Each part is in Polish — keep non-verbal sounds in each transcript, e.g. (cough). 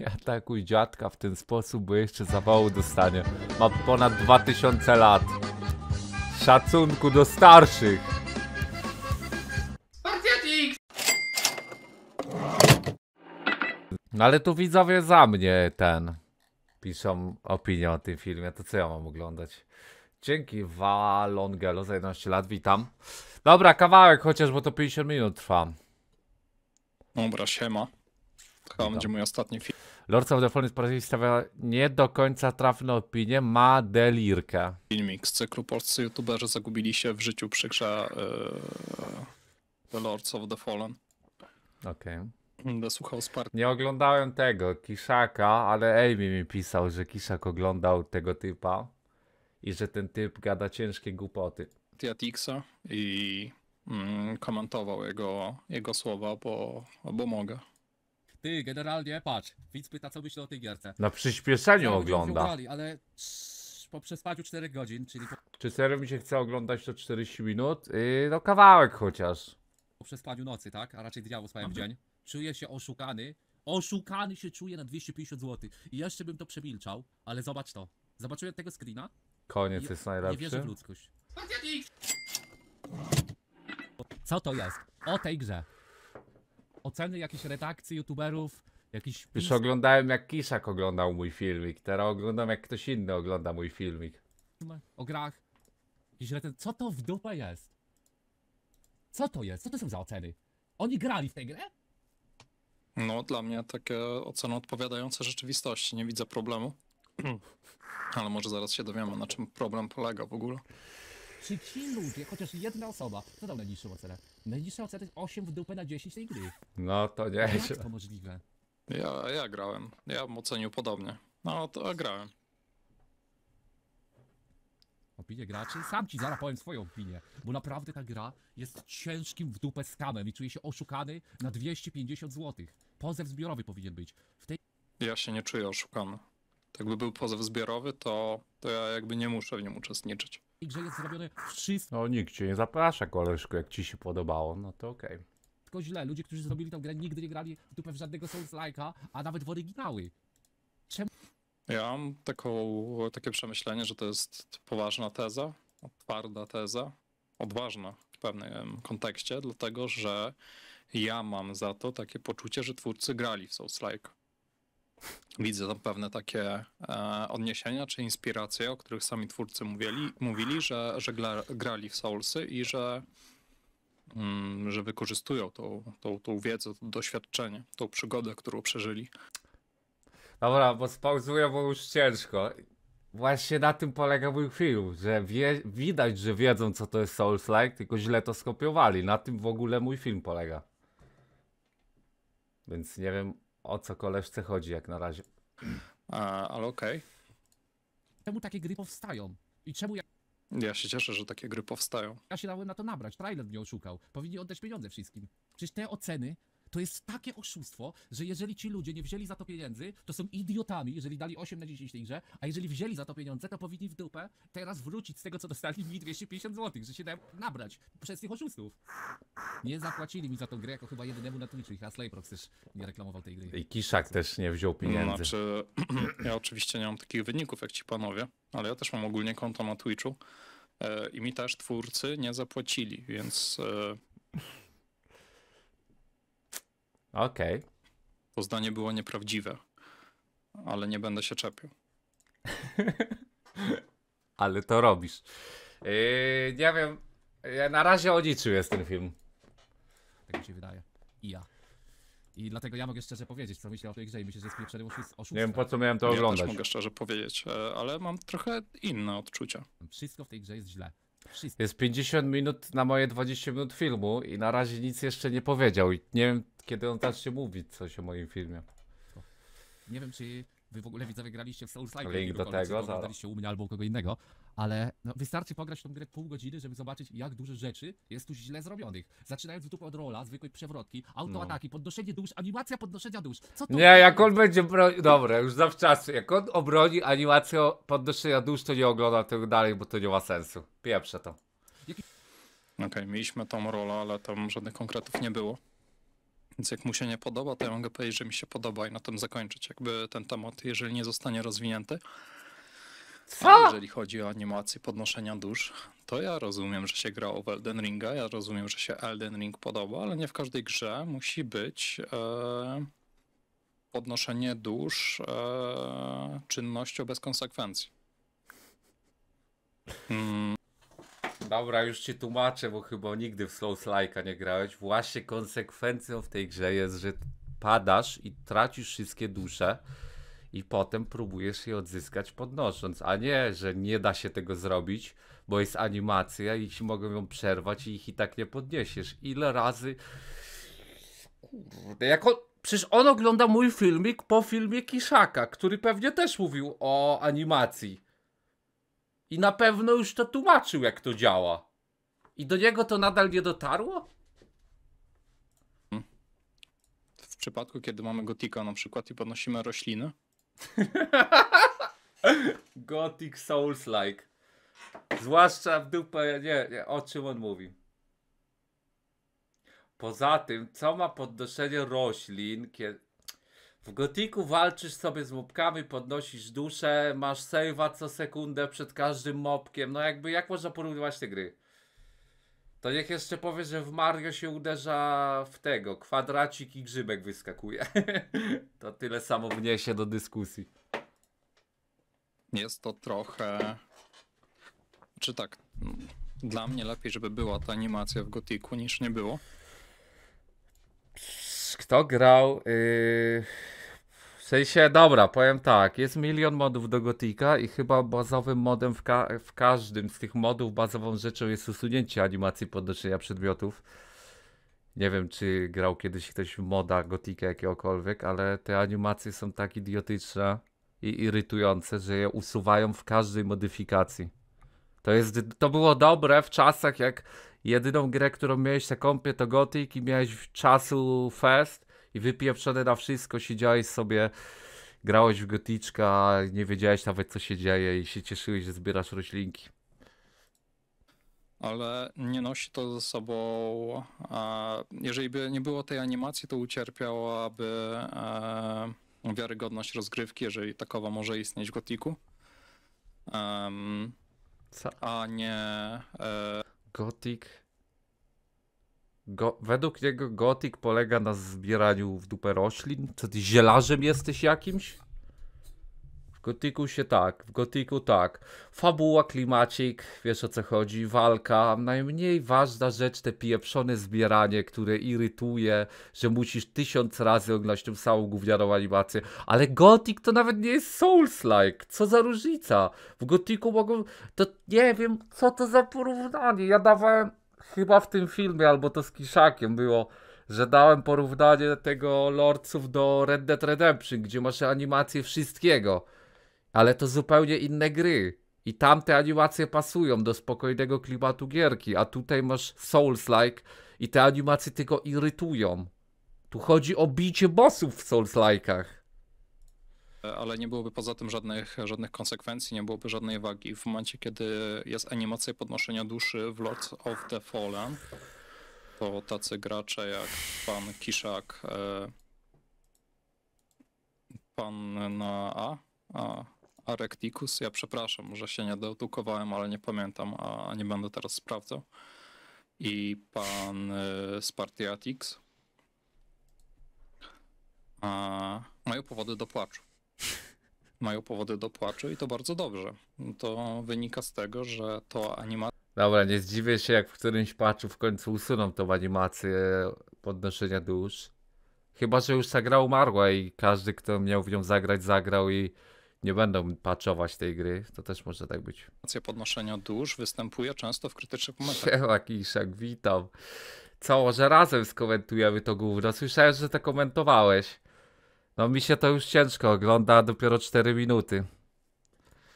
Nie (laughs) atakuj dziadka w ten sposób, bo jeszcze zawału dostanie. Ma ponad 2000 lat. Szacunku do starszych. No ale tu widzowie za mnie ten piszą opinię o tym filmie, to co ja mam oglądać? Dzięki Walongelo za 11 lat, witam. Dobra, kawałek chociaż, bo to 50 minut trwa. Dobra, siema. To będzie mój ostatni film. Lord of the Flies stawia nie do końca trafne opinie, ma delirkę. Filmik z cyklu polscy youtuberzy zagubili się w życiu przykrza yy, e, Lords of the Fallen. Okej. Okay. Słuchał Sparta. Nie oglądałem tego, Kiszaka, ale Amy mi pisał, że Kiszak oglądał tego typa i że ten typ gada ciężkie głupoty. Tiatixa i mm, komentował jego, jego słowa, bo, bo mogę. Ty, generalnie, patrz, widz pyta, co myślę o tej gierce. Na przyspieszeniu Cały ogląda. Ugrali, ale po przespaniu 4 godzin, czyli po, Czy serio mi się chce oglądać to 40 minut? Yy, no kawałek chociaż. po przespaniu nocy, tak? A raczej dnia, bo spałem w dzień. Czuję się oszukany. Oszukany się czuję na 250 zł. I jeszcze bym to przemilczał, ale zobacz to. Zobaczyłem tego screena Koniec i jest nie wierzę w ludzkość. Co to jest? O tej grze oceny jakiejś redakcji, youtuberów, jakiś... Już oglądałem jak Kiszak oglądał mój filmik, teraz oglądam jak ktoś inny ogląda mój filmik. No, o grach, reten... co to w dupę jest? Co to jest? Co to są za oceny? Oni grali w tę grę? No, dla mnie takie oceny odpowiadające rzeczywistości, nie widzę problemu. (clears throat) Ale może zaraz się dowiemy, na czym problem polega w ogóle. Czy ci ludzie, chociaż jedna osoba, co dał najniższą ocenę? Najniższa ocena jest 8 w dupę na 10 tej gry. No to nie. Jak to możliwe? Ja, ja grałem. Ja bym ocenił podobnie. No to grałem. Opinie graczy? Sam ci zaraz powiem swoją opinię, bo naprawdę ta gra jest ciężkim w dupę skamem i czuję się oszukany na 250 zł. Pozew zbiorowy powinien być. W tej... Ja się nie czuję oszukany. Tak jakby był pozew zbiorowy, to, to ja jakby nie muszę w nim uczestniczyć i że jest zrobione wszystko No nikt cię nie zaprasza, koleżko, jak ci się podobało, no to okej. źle. Ludzie, którzy zrobili tę grę, nigdy nie grali w dupę w żadnego Souls-like'a, a nawet w oryginały. Ja mam taką, takie przemyślenie, że to jest poważna teza, twarda teza, odważna w pewnym kontekście, dlatego że ja mam za to takie poczucie, że twórcy grali w Souls Like widzę tam pewne takie e, odniesienia czy inspiracje, o których sami twórcy mówili, mówili że, że gra, grali w Soulsy i że, mm, że wykorzystują tą, tą, tą wiedzę, to doświadczenie, tą przygodę, którą przeżyli. Dobra, bo spauzuję, bo już ciężko. Właśnie na tym polega mój film, że wie, widać, że wiedzą co to jest Souls-like, tylko źle to skopiowali. Na tym w ogóle mój film polega. Więc nie wiem, o co koleżce chodzi jak na razie. A, ale okej. Czemu takie gry powstają? I czemu ja, Ja się cieszę, że takie gry powstają. ja się dałem na to nabrać? Trailer mnie oszukał. Powinni oddać pieniądze wszystkim. Przecież te oceny to jest takie oszustwo, że jeżeli ci ludzie nie wzięli za to pieniędzy, to są idiotami, jeżeli dali 8 na 10 tej grze, a jeżeli wzięli za to pieniądze, to powinni w dupę teraz wrócić z tego, co dostali mi 250 zł, że się dałem nabrać przez tych oszustów. Nie zapłacili mi za tą grę, jako chyba jedynemu na Twitchu, i Slayprox też nie reklamował tej gry. I Kiszak też nie wziął no, pieniędzy. Znaczy, (clears throat) ja oczywiście nie mam takich wyników jak ci panowie, ale ja też mam ogólnie konto na Twitchu e, i mi też twórcy nie zapłacili, więc... E, Okej. Okay. To zdanie było nieprawdziwe, ale nie będę się czepił. (laughs) ale to robisz. Yy, nie wiem, na razie o niczym jest ten film. Tak mi się wydaje. I ja. I dlatego ja mogę szczerze powiedzieć, co myślę o tej grze i myślę, że jest przede wszystkim oszustwem. Nie wiem, po co miałem to oglądać. Ja też mogę szczerze powiedzieć, e, ale mam trochę inne odczucia. Wszystko w tej grze jest źle. Jest 50 minut na moje 20 minut filmu i na razie nic jeszcze nie powiedział. I nie wiem, kiedy on zacznie mówić coś o moim filmie. Nie wiem, czy wy w ogóle widzowie graliście w Souls Link do tego, oglądaliście u mnie albo u kogo innego, ale no, wystarczy pograć w tą grę pół godziny, żeby zobaczyć, jak dużo rzeczy jest tu źle zrobionych. Zaczynając tu od rola, zwykłej przewrotki, autoataki, no. podnoszenie dusz, animacja podnoszenia dusz. Co to Nie, jak on będzie bronił. Dobra, już zawczasu. Jak on obroni animację podnoszenia dusz, to nie ogląda tego dalej, bo to nie ma sensu. Pieprze to. Okej, okay, mieliśmy tam rolę, ale tam żadnych konkretów nie było. Więc jak mu się nie podoba, to ja mogę powiedzieć, że mi się podoba i na tym zakończyć jakby ten temat, jeżeli nie zostanie rozwinięty. Co? A jeżeli chodzi o animację podnoszenia dusz, to ja rozumiem, że się grało w Elden Ringa, ja rozumiem, że się Elden Ring podoba, ale nie w każdej grze musi być e, podnoszenie dusz e, czynnością bez konsekwencji. Hmm. Dobra, już ci tłumaczę, bo chyba nigdy w Slow Like'a nie grałeś. Właśnie konsekwencją w tej grze jest, że padasz i tracisz wszystkie dusze i potem próbujesz je odzyskać podnosząc, a nie, że nie da się tego zrobić, bo jest animacja i ci mogą ją przerwać i ich i tak nie podniesiesz. Ile razy... Kurde, jako... Przecież on ogląda mój filmik po filmie Kiszaka, który pewnie też mówił o animacji. I na pewno już to tłumaczył, jak to działa. I do niego to nadal nie dotarło? W przypadku, kiedy mamy gotika na przykład i podnosimy rośliny, (laughs) Gothic Souls-like. Zwłaszcza w dupę, nie, nie, o czym on mówi. Poza tym, co ma podnoszenie roślin, kiedy... W gotiku walczysz sobie z mobkami, podnosisz duszę, masz save'a co sekundę przed każdym mobkiem. No jakby, jak można porównywać te gry? To niech jeszcze powie, że w Mario się uderza w tego, kwadracik i grzybek wyskakuje. (laughs) to tyle samo wniesie do dyskusji. Jest to trochę... Czy tak, dla mnie lepiej, żeby była ta animacja w Gotiku niż nie było. Kto grał... Yy w sensie, dobra, powiem tak, jest milion modów do Gotika i chyba bazowym modem w, ka w każdym z tych modów bazową rzeczą jest usunięcie animacji podnoszenia przedmiotów. Nie wiem, czy grał kiedyś ktoś w moda Gotika jakiegokolwiek, ale te animacje są tak idiotyczne i irytujące, że je usuwają w każdej modyfikacji. To, jest, to było dobre w czasach, jak jedyną grę, którą miałeś na kompie to Gotik i miałeś czasu fest i wypieprzone na wszystko, siedziałeś sobie, grałeś w goticzka, nie wiedziałeś nawet co się dzieje i się cieszyłeś, że zbierasz roślinki. Ale nie nosi to ze sobą. jeżeli by nie było tej animacji, to ucierpiałaby e, wiarygodność rozgrywki, jeżeli takowa może istnieć w Gotiku. a nie. E, go, według niego gotik polega na zbieraniu w dupę roślin. Co ty zielarzem jesteś jakimś? W gotiku się tak, w gotiku tak. Fabuła, klimacik, wiesz o co chodzi, walka. Najmniej ważna rzecz te pieprzone zbieranie, które irytuje, że musisz tysiąc razy oglądać tą samą gównianą animację. Ale gotik to nawet nie jest Souls-like. Co za różnica? W gotiku mogą... To nie wiem, co to za porównanie. Ja dawałem chyba w tym filmie albo to z Kiszakiem było, że dałem porównanie tego Lordców do Red Dead Redemption, gdzie masz animację wszystkiego, ale to zupełnie inne gry. I tam te animacje pasują do spokojnego klimatu gierki, a tutaj masz Souls-like i te animacje tylko irytują. Tu chodzi o bicie bossów w Souls-like'ach. E, ale nie byłoby poza tym żadnych, żadnych konsekwencji, nie byłoby żadnej wagi. W momencie, kiedy jest animacja podnoszenia duszy w Lords of the Fallen, to tacy gracze jak pan Kiszak, e, pan na A, A Arektikus, ja przepraszam, że się nie dedukowałem, ale nie pamiętam, a nie będę teraz sprawdzał, i pan e, Spartiatix, mają powody do płaczu mają powody do płaczu i to bardzo dobrze. To wynika z tego, że to animacja. Dobra, nie zdziwię się, jak w którymś patchu w końcu usuną tą animację podnoszenia dusz. Chyba, że już ta gra umarła i każdy, kto miał w nią zagrać, zagrał i nie będą patchować tej gry. To też może tak być. Animacja podnoszenia dusz występuje często w krytycznych momentach. Siema Kiszak, witam. Co, że razem skomentujemy to gówno. Słyszałem, że to komentowałeś. No mi się to już ciężko ogląda, dopiero 4 minuty.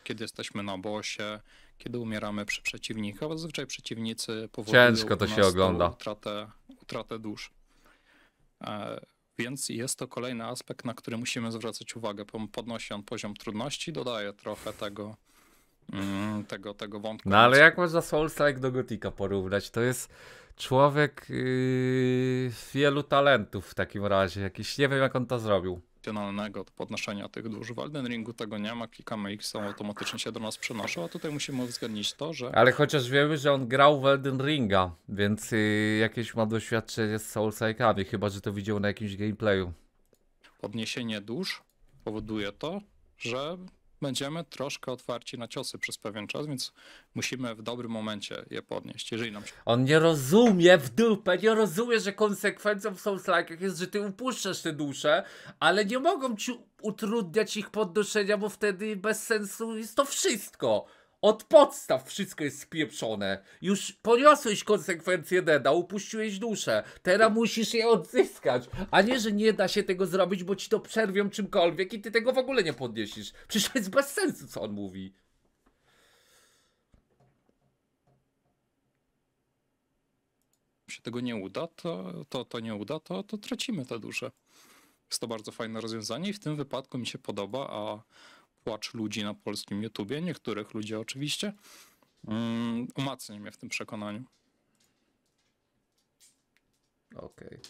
Kiedy jesteśmy na bosie, kiedy umieramy przy przeciwnikach, zazwyczaj przeciwnicy powodują ciężko to się ogląda. Utratę, utratę dusz. E, więc jest to kolejny aspekt, na który musimy zwracać uwagę. Podnosi on poziom trudności, dodaje trochę tego, mm, tego, tego wątku. No ale jak można Soulstrike do Gotika porównać? To jest człowiek yy, wielu talentów w takim razie. Jakiś, nie wiem jak on to zrobił opcjonalnego do podnoszenia tych dużych. W Elden Ringu tego nie ma, klikamy X, on automatycznie się do nas przenoszą, a tutaj musimy uwzględnić to, że... Ale chociaż wiemy, że on grał w Elden Ringa, więc yy, jakieś ma doświadczenie z Soulsike'ami, chyba, że to widział na jakimś gameplayu. Podniesienie dusz powoduje to, że będziemy troszkę otwarci na ciosy przez pewien czas, więc musimy w dobrym momencie je podnieść, jeżeli nam się... On nie rozumie w dupę, nie rozumie, że konsekwencją w Souls-like'ach jest, że ty upuszczasz te dusze, ale nie mogą ci utrudniać ich podnoszenia, bo wtedy bez sensu jest to wszystko. Od podstaw wszystko jest spieprzone. Już poniosłeś konsekwencje Deda, upuściłeś duszę. Teraz musisz je odzyskać. A nie, że nie da się tego zrobić, bo ci to przerwią czymkolwiek i ty tego w ogóle nie podniesiesz. Przecież to jest bez sensu, co on mówi. się tego nie uda, to, to, to nie uda, to, to tracimy te dusze. Jest to bardzo fajne rozwiązanie i w tym wypadku mi się podoba, a płacz ludzi na polskim YouTubie, niektórych ludzi oczywiście, um, umacnia mnie w tym przekonaniu. Okej. Okay.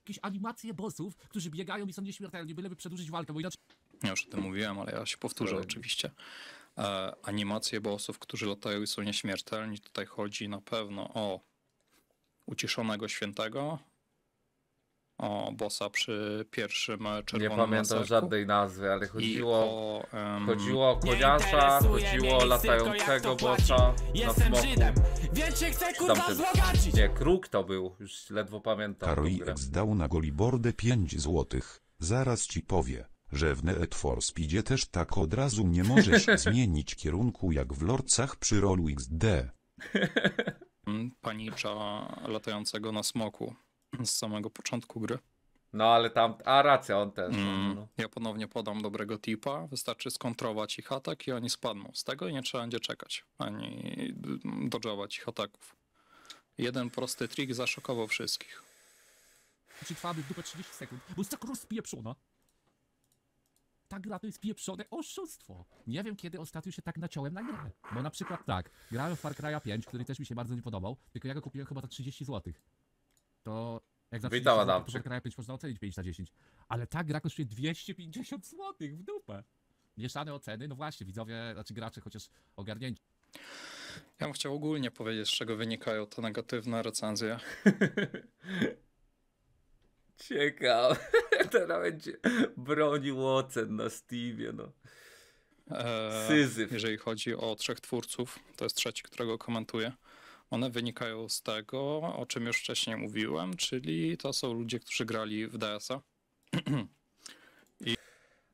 Jakieś animacje bossów, którzy biegają i są nieśmiertelni, byleby przedłużyć walkę, bo inaczej... Ja już o tym mówiłem, ale ja się powtórzę Kolejny. oczywiście. E, animacje bossów, którzy latają i są nieśmiertelni, tutaj chodzi na pewno o uciszonego świętego, o bossa przy pierwszym czerwonym Nie pamiętam żadnej nazwy, ale chodziło, o, um... chodziło o koniasza, chodziło o latającego bossa na smoku. Więc się chcę kurwa zbogacić! Nie, kruk to był, już ledwo pamiętam. Karolix dał na golibordę 5 złotych, zaraz ci powie że w Need for Speedzie też tak od razu nie możesz (laughs) zmienić kierunku jak w Lordcach przy Rollu XD. (laughs) Panicza latającego na smoku z samego początku gry. No ale tam, a racja, on też. No, mm, no, no. Ja ponownie podam dobrego tipa, wystarczy skontrować ich atak i oni spadną z tego i nie trzeba będzie czekać, ani dodżować ich ataków. Jeden prosty trik zaszokował wszystkich. Ci trwałaby dupę 30 sekund, bo jest tak rozpieprzona. Ta gra to jest pieprzone oszustwo. Nie wiem, kiedy ostatnio się tak naciąłem na grę. Bo na przykład tak, grałem w Far Cry'a 5, który też mi się bardzo nie podobał, tylko ja go kupiłem chyba za 30 złotych to jak zawsze Witała dam. Gra pięć można ocenić 5 na 10. Ale ta gra kosztuje 250 zł w dupę. Mieszane oceny, no właśnie, widzowie, znaczy gracze chociaż ogarnięci. Ja bym chciał ogólnie powiedzieć, z czego wynikają te negatywne recenzje. (laughs) Ciekawe. Teraz będzie bronił ocen na Steamie, no. E, Syzyf. jeżeli chodzi o trzech twórców, to jest trzeci, którego komentuję. One wynikają z tego, o czym już wcześniej mówiłem, czyli to są ludzie, którzy grali w DS-a. (clears throat) I...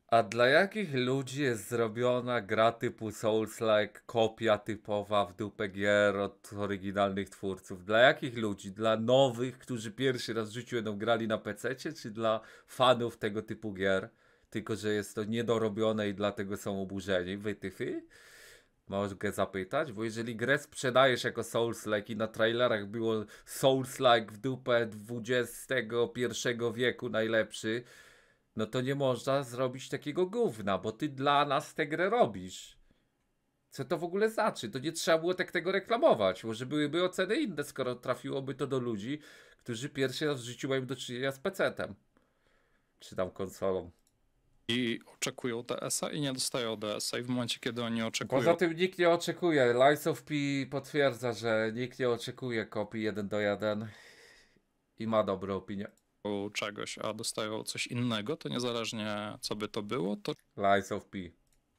A dla jakich ludzi jest zrobiona gra typu Souls-like, kopia typowa w dupę gier od oryginalnych twórców? Dla jakich ludzi? Dla nowych, którzy pierwszy raz w życiu będą grali na PC, czy dla fanów tego typu gier? Tylko, że jest to niedorobione i dlatego są oburzeni, wytyfy? Możesz go zapytać, bo jeżeli grę sprzedajesz jako Souls-like i na trailerach było Souls-like w dupę XXI wieku najlepszy, no to nie można zrobić takiego gówna, bo ty dla nas tę grę robisz. Co to w ogóle znaczy? To nie trzeba było tak tego reklamować. Może byłyby oceny inne, skoro trafiłoby to do ludzi, którzy pierwszy raz w życiu mają do czynienia z PC-tem. Czy tam konsolą i oczekują DS-a i nie dostają DS-a i w momencie, kiedy oni oczekują... Poza tym nikt nie oczekuje. Lies of P potwierdza, że nikt nie oczekuje kopii 1 do 1 i ma dobrą opinię. Czegoś, a dostają coś innego, to niezależnie co by to było, to... Lies of P.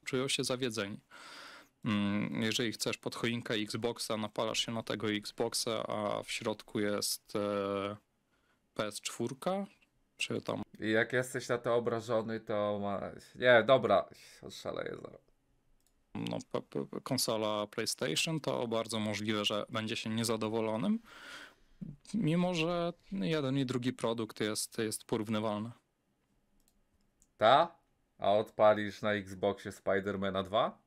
Czują się zawiedzeni. Mm, jeżeli chcesz pod choinkę Xboxa, napalasz się na tego Xboxa, a w środku jest e, PS4, czy tam i jak jesteś na to obrażony, to ma... Nie, dobra, szaleję zaraz. No, konsola PlayStation to bardzo możliwe, że będzie się niezadowolonym, mimo że jeden i drugi produkt jest, jest porównywalny. Ta? A odpalisz na Xboxie Spidermana 2?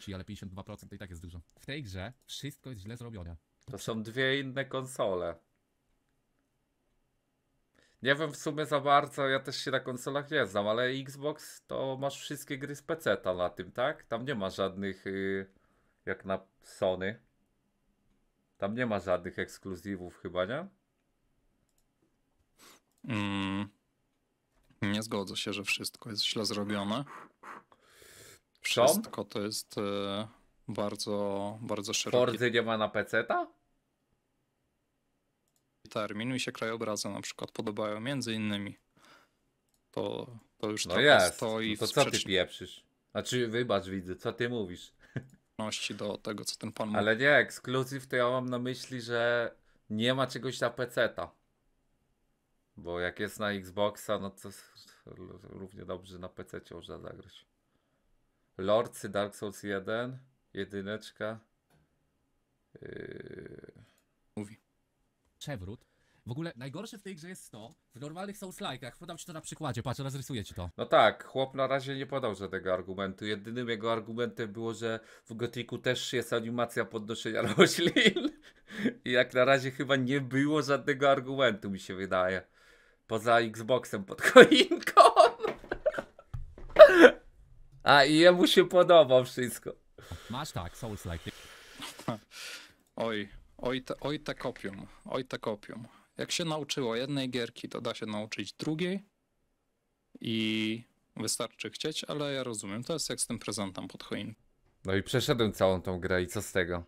Ci, ale 52% to i tak jest dużo. W tej grze wszystko jest źle zrobione. To są dwie inne konsole. Nie wiem w sumie za bardzo, ja też się na konsolach nie znam, ale Xbox to masz wszystkie gry z PC-ta na tym, tak? Tam nie ma żadnych, yy, jak na Sony. Tam nie ma żadnych ekskluzywów chyba, nie? Mm. Nie zgodzę się, że wszystko jest źle zrobione. Wszystko to jest yy, bardzo, bardzo szerokie. Fordy nie ma na PC-ta? terminu mi się krajobrazy na przykład podobają między innymi. To, to już no jest. stoi no to w co ty pieprzysz? Znaczy, wybacz widzę, co ty mówisz? do tego, co ten pan mówi. Ale nie, ekskluzyw to ja mam na myśli, że nie ma czegoś na PC-ta. Bo jak jest na Xboxa, no to równie dobrze na PC można zagrać. Lordsy Dark Souls 1, jedyneczka. Yy... Mówi przewrót. W ogóle najgorsze w tej grze jest to, w normalnych Souls-like'ach, podam ci to na przykładzie, patrz, rozrysuję ci to. No tak, chłop na razie nie podał żadnego argumentu. Jedynym jego argumentem było, że w Gotiku też jest animacja podnoszenia (laughs) roślin. I jak na razie chyba nie było żadnego argumentu, mi się wydaje. Poza Xboxem pod (laughs) choinką. A i jemu się podoba wszystko. Masz tak, Souls-like. Oj, Oj, ta, oj te kopium, oj te kopium. Jak się nauczyło jednej gierki, to da się nauczyć drugiej i wystarczy chcieć, ale ja rozumiem, to jest jak z tym prezentem pod choinką. No i przeszedłem całą tą grę i co z tego?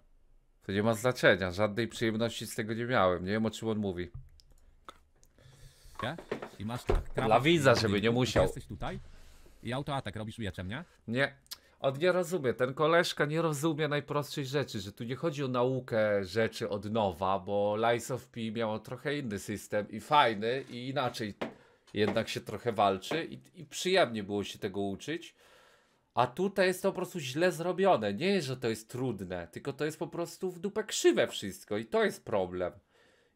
To nie ma znaczenia, żadnej przyjemności z tego nie miałem, nie wiem o czym on mówi. I masz tak, Dla widza, żeby nie musiał. Jesteś tutaj i autoatak robisz mieczem, nie? Nie. On nie rozumie, ten koleżka nie rozumie najprostszej rzeczy, że tu nie chodzi o naukę rzeczy od nowa, bo Lies of P miało trochę inny system i fajny i inaczej jednak się trochę walczy i, i przyjemnie było się tego uczyć. A tutaj jest to po prostu źle zrobione. Nie jest, że to jest trudne, tylko to jest po prostu w dupę krzywe wszystko i to jest problem.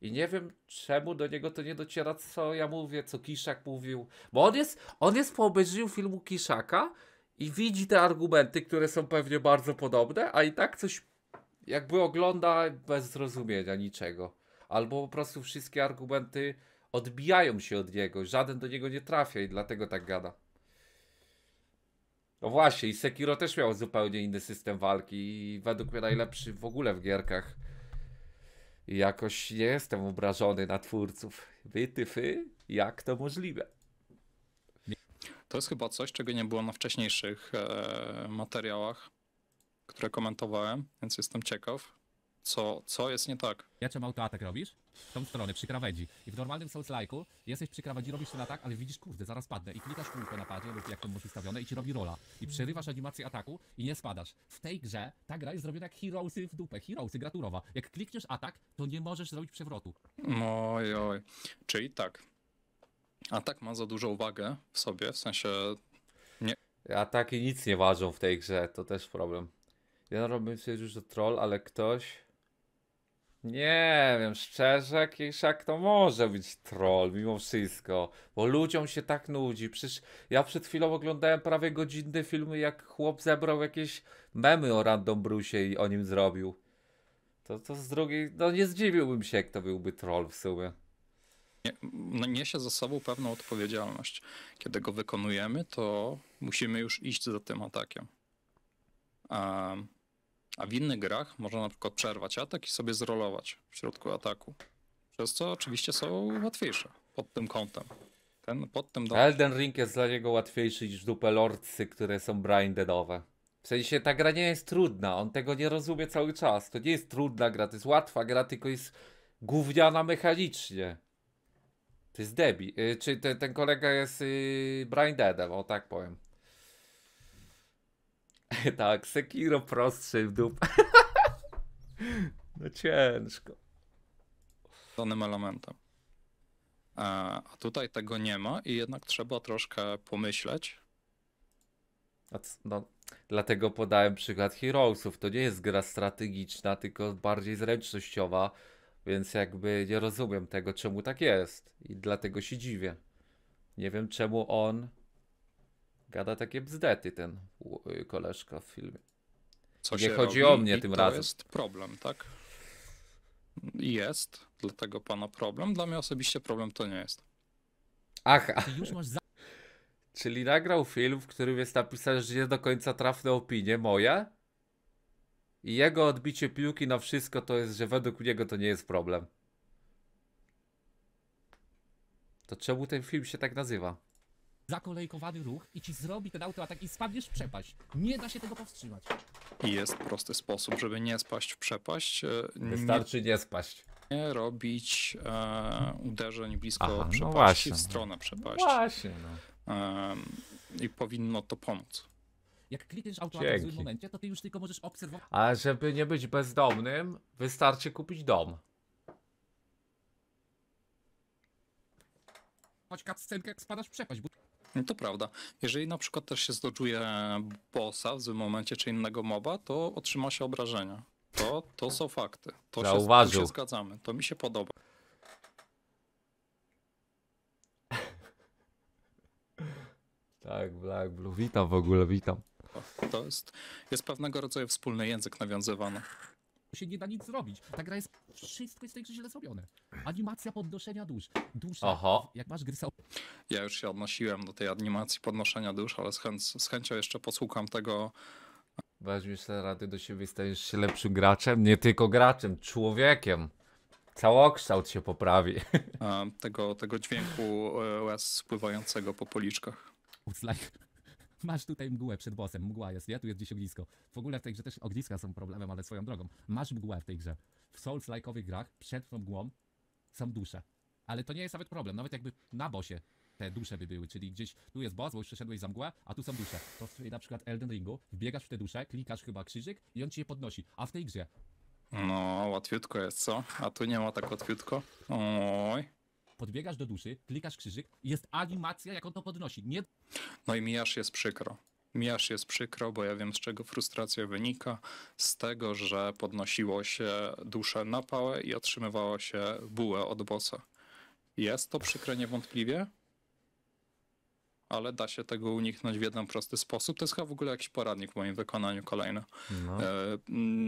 I nie wiem, czemu do niego to nie dociera, co ja mówię, co Kiszak mówił. Bo on jest, on jest po obejrzeniu filmu Kiszaka, i widzi te argumenty, które są pewnie bardzo podobne, a i tak coś jakby ogląda bez zrozumienia niczego. Albo po prostu wszystkie argumenty odbijają się od niego, żaden do niego nie trafia i dlatego tak gada. No właśnie, i Sekiro też miał zupełnie inny system walki i według mnie najlepszy w ogóle w gierkach. I jakoś nie jestem obrażony na twórców. Wy, tyfy, jak to możliwe? To jest chyba coś, czego nie było na wcześniejszych e, materiałach, które komentowałem, więc jestem ciekaw, co, co jest nie tak. Mieczem autoatak robisz? W tą stronę, przy krawędzi. I w normalnym souls -like'u jesteś przy krawędzi, robisz ten atak, ale widzisz, kurde, zaraz padnę. I klikasz kółko na padzie, lub jak to musi ustawione, i ci robi rola. I przerywasz animację ataku i nie spadasz. W tej grze ta gra jest zrobiona jak Heroesy w dupę. Heroesy, graturowa. Jak klikniesz atak, to nie możesz zrobić przewrotu. Oj, oj. Czyli tak, a tak ma za dużą wagę w sobie, w sensie nie. Ataki nic nie ważą w tej grze, to też problem. Ja robię sobie już, że troll, ale ktoś. Nie wiem, szczerze, jak to może być troll mimo wszystko, bo ludziom się tak nudzi. Przecież ja przed chwilą oglądałem prawie godzinne filmy, jak chłop zebrał jakieś memy o Random Brusie i o nim zrobił. To, to z drugiej, no nie zdziwiłbym się, jak to byłby troll w sumie. No niesie ze sobą pewną odpowiedzialność. Kiedy go wykonujemy, to musimy już iść za tym atakiem. A, a w innych grach można na przykład przerwać atak i sobie zrolować w środku ataku. Przez co oczywiście są łatwiejsze pod tym kątem. Ten, pod tym Elden Ring jest dla niego łatwiejszy niż dupę lordcy, które są brindedowe. W sensie ta gra nie jest trudna, on tego nie rozumie cały czas. To nie jest trudna gra, to jest łatwa gra, tylko jest gówniana mechanicznie. To jest Debi. Yy, czy te, ten kolega jest yy, Brian o tak powiem. (laughs) tak, Sekiro prostszy w dupę. (laughs) no ciężko. Danym elementem. E, a tutaj tego nie ma i jednak trzeba troszkę pomyśleć. No, dlatego podałem przykład Heroesów. To nie jest gra strategiczna, tylko bardziej zręcznościowa więc jakby nie rozumiem tego, czemu tak jest. I dlatego się dziwię. Nie wiem, czemu on gada takie bzdety, ten y, koleżka w filmie. Co nie chodzi robi, o mnie tym to razem. To jest problem, tak? Jest dla tego pana problem. Dla mnie osobiście problem to nie jest. Aha. Czyli nagrał film, w którym jest napisane, że nie do końca trafne opinie moje? I jego odbicie piłki na wszystko to jest, że według niego to nie jest problem. To czemu ten film się tak nazywa? Zakolejkowany ruch i ci zrobi ten autoatak i spadniesz w przepaść. Nie da się tego powstrzymać. I jest prosty sposób, żeby nie spaść w przepaść. E, Wystarczy nie, nie spaść. Nie robić e, uderzeń blisko Aha, no przepaści, no właśnie, w stronę przepaści. No właśnie. No. E, I powinno to pomóc. Jak klikniesz autoatak w tak momencie, to ty już tylko możesz obserwować. Ale żeby nie być bezdomnym, wystarczy kupić dom. Choć scenkę jak spadasz przepaść. Bo... No To prawda. Jeżeli na przykład też się zdoczuje bossa w złym momencie czy innego moba, to otrzyma się obrażenia. To, to są fakty. To się, to się zgadzamy. To mi się podoba. (laughs) Tak, Black Blue, witam w ogóle, witam. To jest, jest pewnego rodzaju wspólny język nawiązywany się nie da nic zrobić. Ta gra jest, wszystko jest w tej grze źle zrobione. Animacja podnoszenia dusz. Dusza, jak masz gry Ja już się odnosiłem do tej animacji podnoszenia dusz, ale z, chęc, z chęcią jeszcze posłucham tego. Weźmiesz te rady do siebie i stajesz się lepszym graczem? Nie tylko graczem, człowiekiem. Całokształt się poprawi. Tego, tego dźwięku e, łez spływającego po policzkach. It's like masz tutaj mgłę przed bossem, mgła jest, nie? Tu jest gdzieś ognisko. W ogóle w tej grze też ogniska są problemem, ale swoją drogą. Masz mgłę w tej grze. W Souls-like'owych grach przed tą mgłą są dusze. Ale to nie jest nawet problem, nawet jakby na bosie te dusze by były, czyli gdzieś tu jest boss, bo już przeszedłeś za mgłę, a tu są dusze. To w na przykład Elden Ringu wbiegasz w te dusze, klikasz chyba krzyżyk i on ci je podnosi, a w tej grze... No, łatwiutko jest, co? A tu nie ma tak łatwiutko. Oj podbiegasz do duszy, klikasz krzyżyk, jest animacja, jak on to podnosi. Nie no i mi aż jest przykro. Mi aż jest przykro, bo ja wiem z czego frustracja wynika. Z tego, że podnosiło się duszę na pałę i otrzymywało się bułę od bossa. Jest to przykre niewątpliwie, ale da się tego uniknąć w jeden prosty sposób. To jest chyba w ogóle jakiś poradnik w moim wykonaniu kolejny. No. E,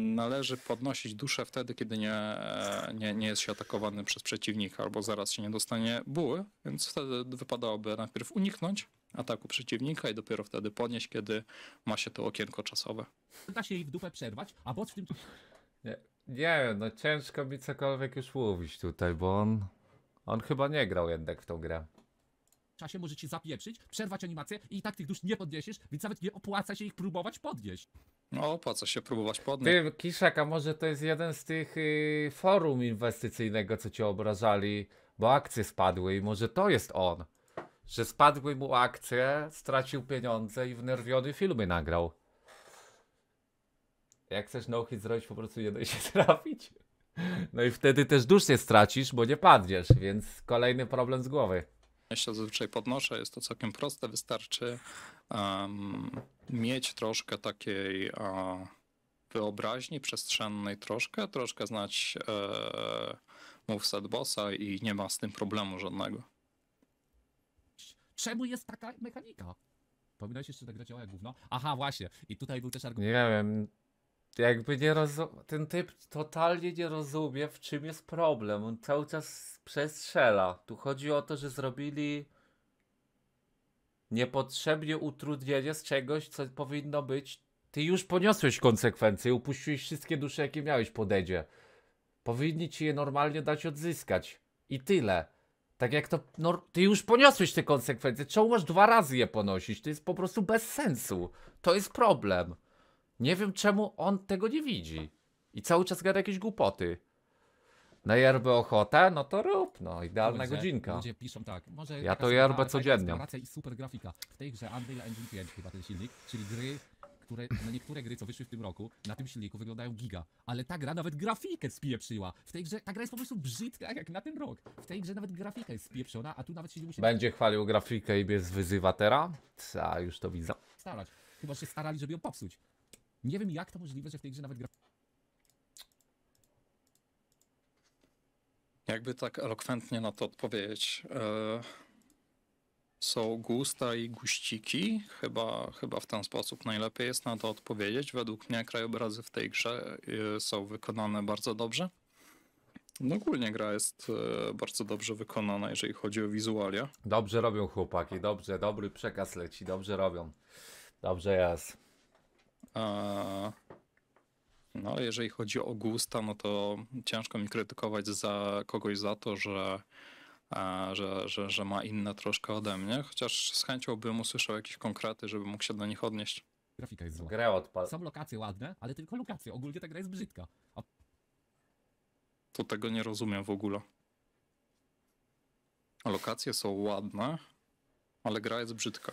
należy podnosić duszę wtedy, kiedy nie, e, nie, nie jest się atakowany przez przeciwnika, albo zaraz się nie dostanie buły, więc wtedy wypadałoby najpierw uniknąć, ataku przeciwnika i dopiero wtedy podnieść, kiedy ma się to okienko czasowe. Da się jej w dupę przerwać, a bo w tym... Nie, nie wiem, no ciężko mi cokolwiek już mówić tutaj, bo on... On chyba nie grał jednak w tą grę czasie może ci zapieprzyć, przerwać animację i, i tak tych dusz nie podniesiesz, więc nawet nie opłaca się ich próbować podnieść. No, opłaca się próbować podnieść. Ty, Kiszak, a może to jest jeden z tych y, forum inwestycyjnego, co cię obrażali, bo akcje spadły i może to jest on że spadły mu akcje, stracił pieniądze i wnerwiony filmy nagrał. Jak chcesz no zrobić, po prostu jedno się (laughs) trafić. No i wtedy też duszę stracisz, bo nie padniesz, więc kolejny problem z głowy. Ja się zazwyczaj podnoszę, jest to całkiem proste, wystarczy um, mieć troszkę takiej wyobraźni przestrzennej, troszkę, troszkę znać e, move bossa i nie ma z tym problemu żadnego. Czemu jest taka mechanika? Pominąłeś jeszcze, tak gra działa jak gówno? Aha, właśnie. I tutaj był też argument. Nie wiem. Jakby nie rozum... Ten typ totalnie nie rozumie, w czym jest problem. On cały czas przestrzela. Tu chodzi o to, że zrobili niepotrzebnie utrudnienie z czegoś, co powinno być. Ty już poniosłeś konsekwencje, upuściłeś wszystkie dusze, jakie miałeś podejdzie. Powinni ci je normalnie dać odzyskać. I tyle. Tak jak to, no ty już poniosłeś te konsekwencje, czemu masz dwa razy je ponosić? To jest po prostu bez sensu. To jest problem. Nie wiem czemu on tego nie widzi. I cały czas gada jakieś głupoty. Na jerbę ochotę? No to rób, no idealna ludzie, godzinka. Ludzie piszą tak, może ja to jerbę codziennie. i super grafika. W tej grze Unreal Engine 5 chyba ten silnik, czyli gry Niektóre, no niektóre gry, co wyszły w tym roku, na tym silniku wyglądają giga. Ale ta gra nawet grafikę spieprzyła. W tej grze, ta gra jest po prostu brzydka, jak na ten rok. W tej grze nawet grafika jest spieprzona, a tu nawet się nie musi... Będzie chwalił grafikę i bez wyzywa teraz? już to widzę. Starać. Chyba się starali, żeby ją popsuć. Nie wiem, jak to możliwe, że w tej grze nawet gra... Jakby tak elokwentnie na to odpowiedzieć... E, są gusta i guściki. Chyba, chyba w ten sposób najlepiej jest na to odpowiedzieć. Według mnie krajobrazy w tej grze y, są wykonane bardzo dobrze. No ogólnie gra jest y, bardzo dobrze wykonana, jeżeli chodzi o wizualia. Dobrze robią chłopaki, dobrze, dobry przekaz leci, dobrze robią. Dobrze jest. No, jeżeli chodzi o gusta, no to ciężko mi krytykować za kogoś za to, że że, że, że ma inne troszkę ode mnie, chociaż z chęcią bym usłyszał jakieś konkrety, żeby mógł się do nich odnieść. Grafika jest zła. Grę odpal. Są lokacje ładne, ale tylko lokacje. Ogólnie ta gra jest brzydka. To tego nie rozumiem w ogóle. Lokacje są ładne, ale gra jest brzydka.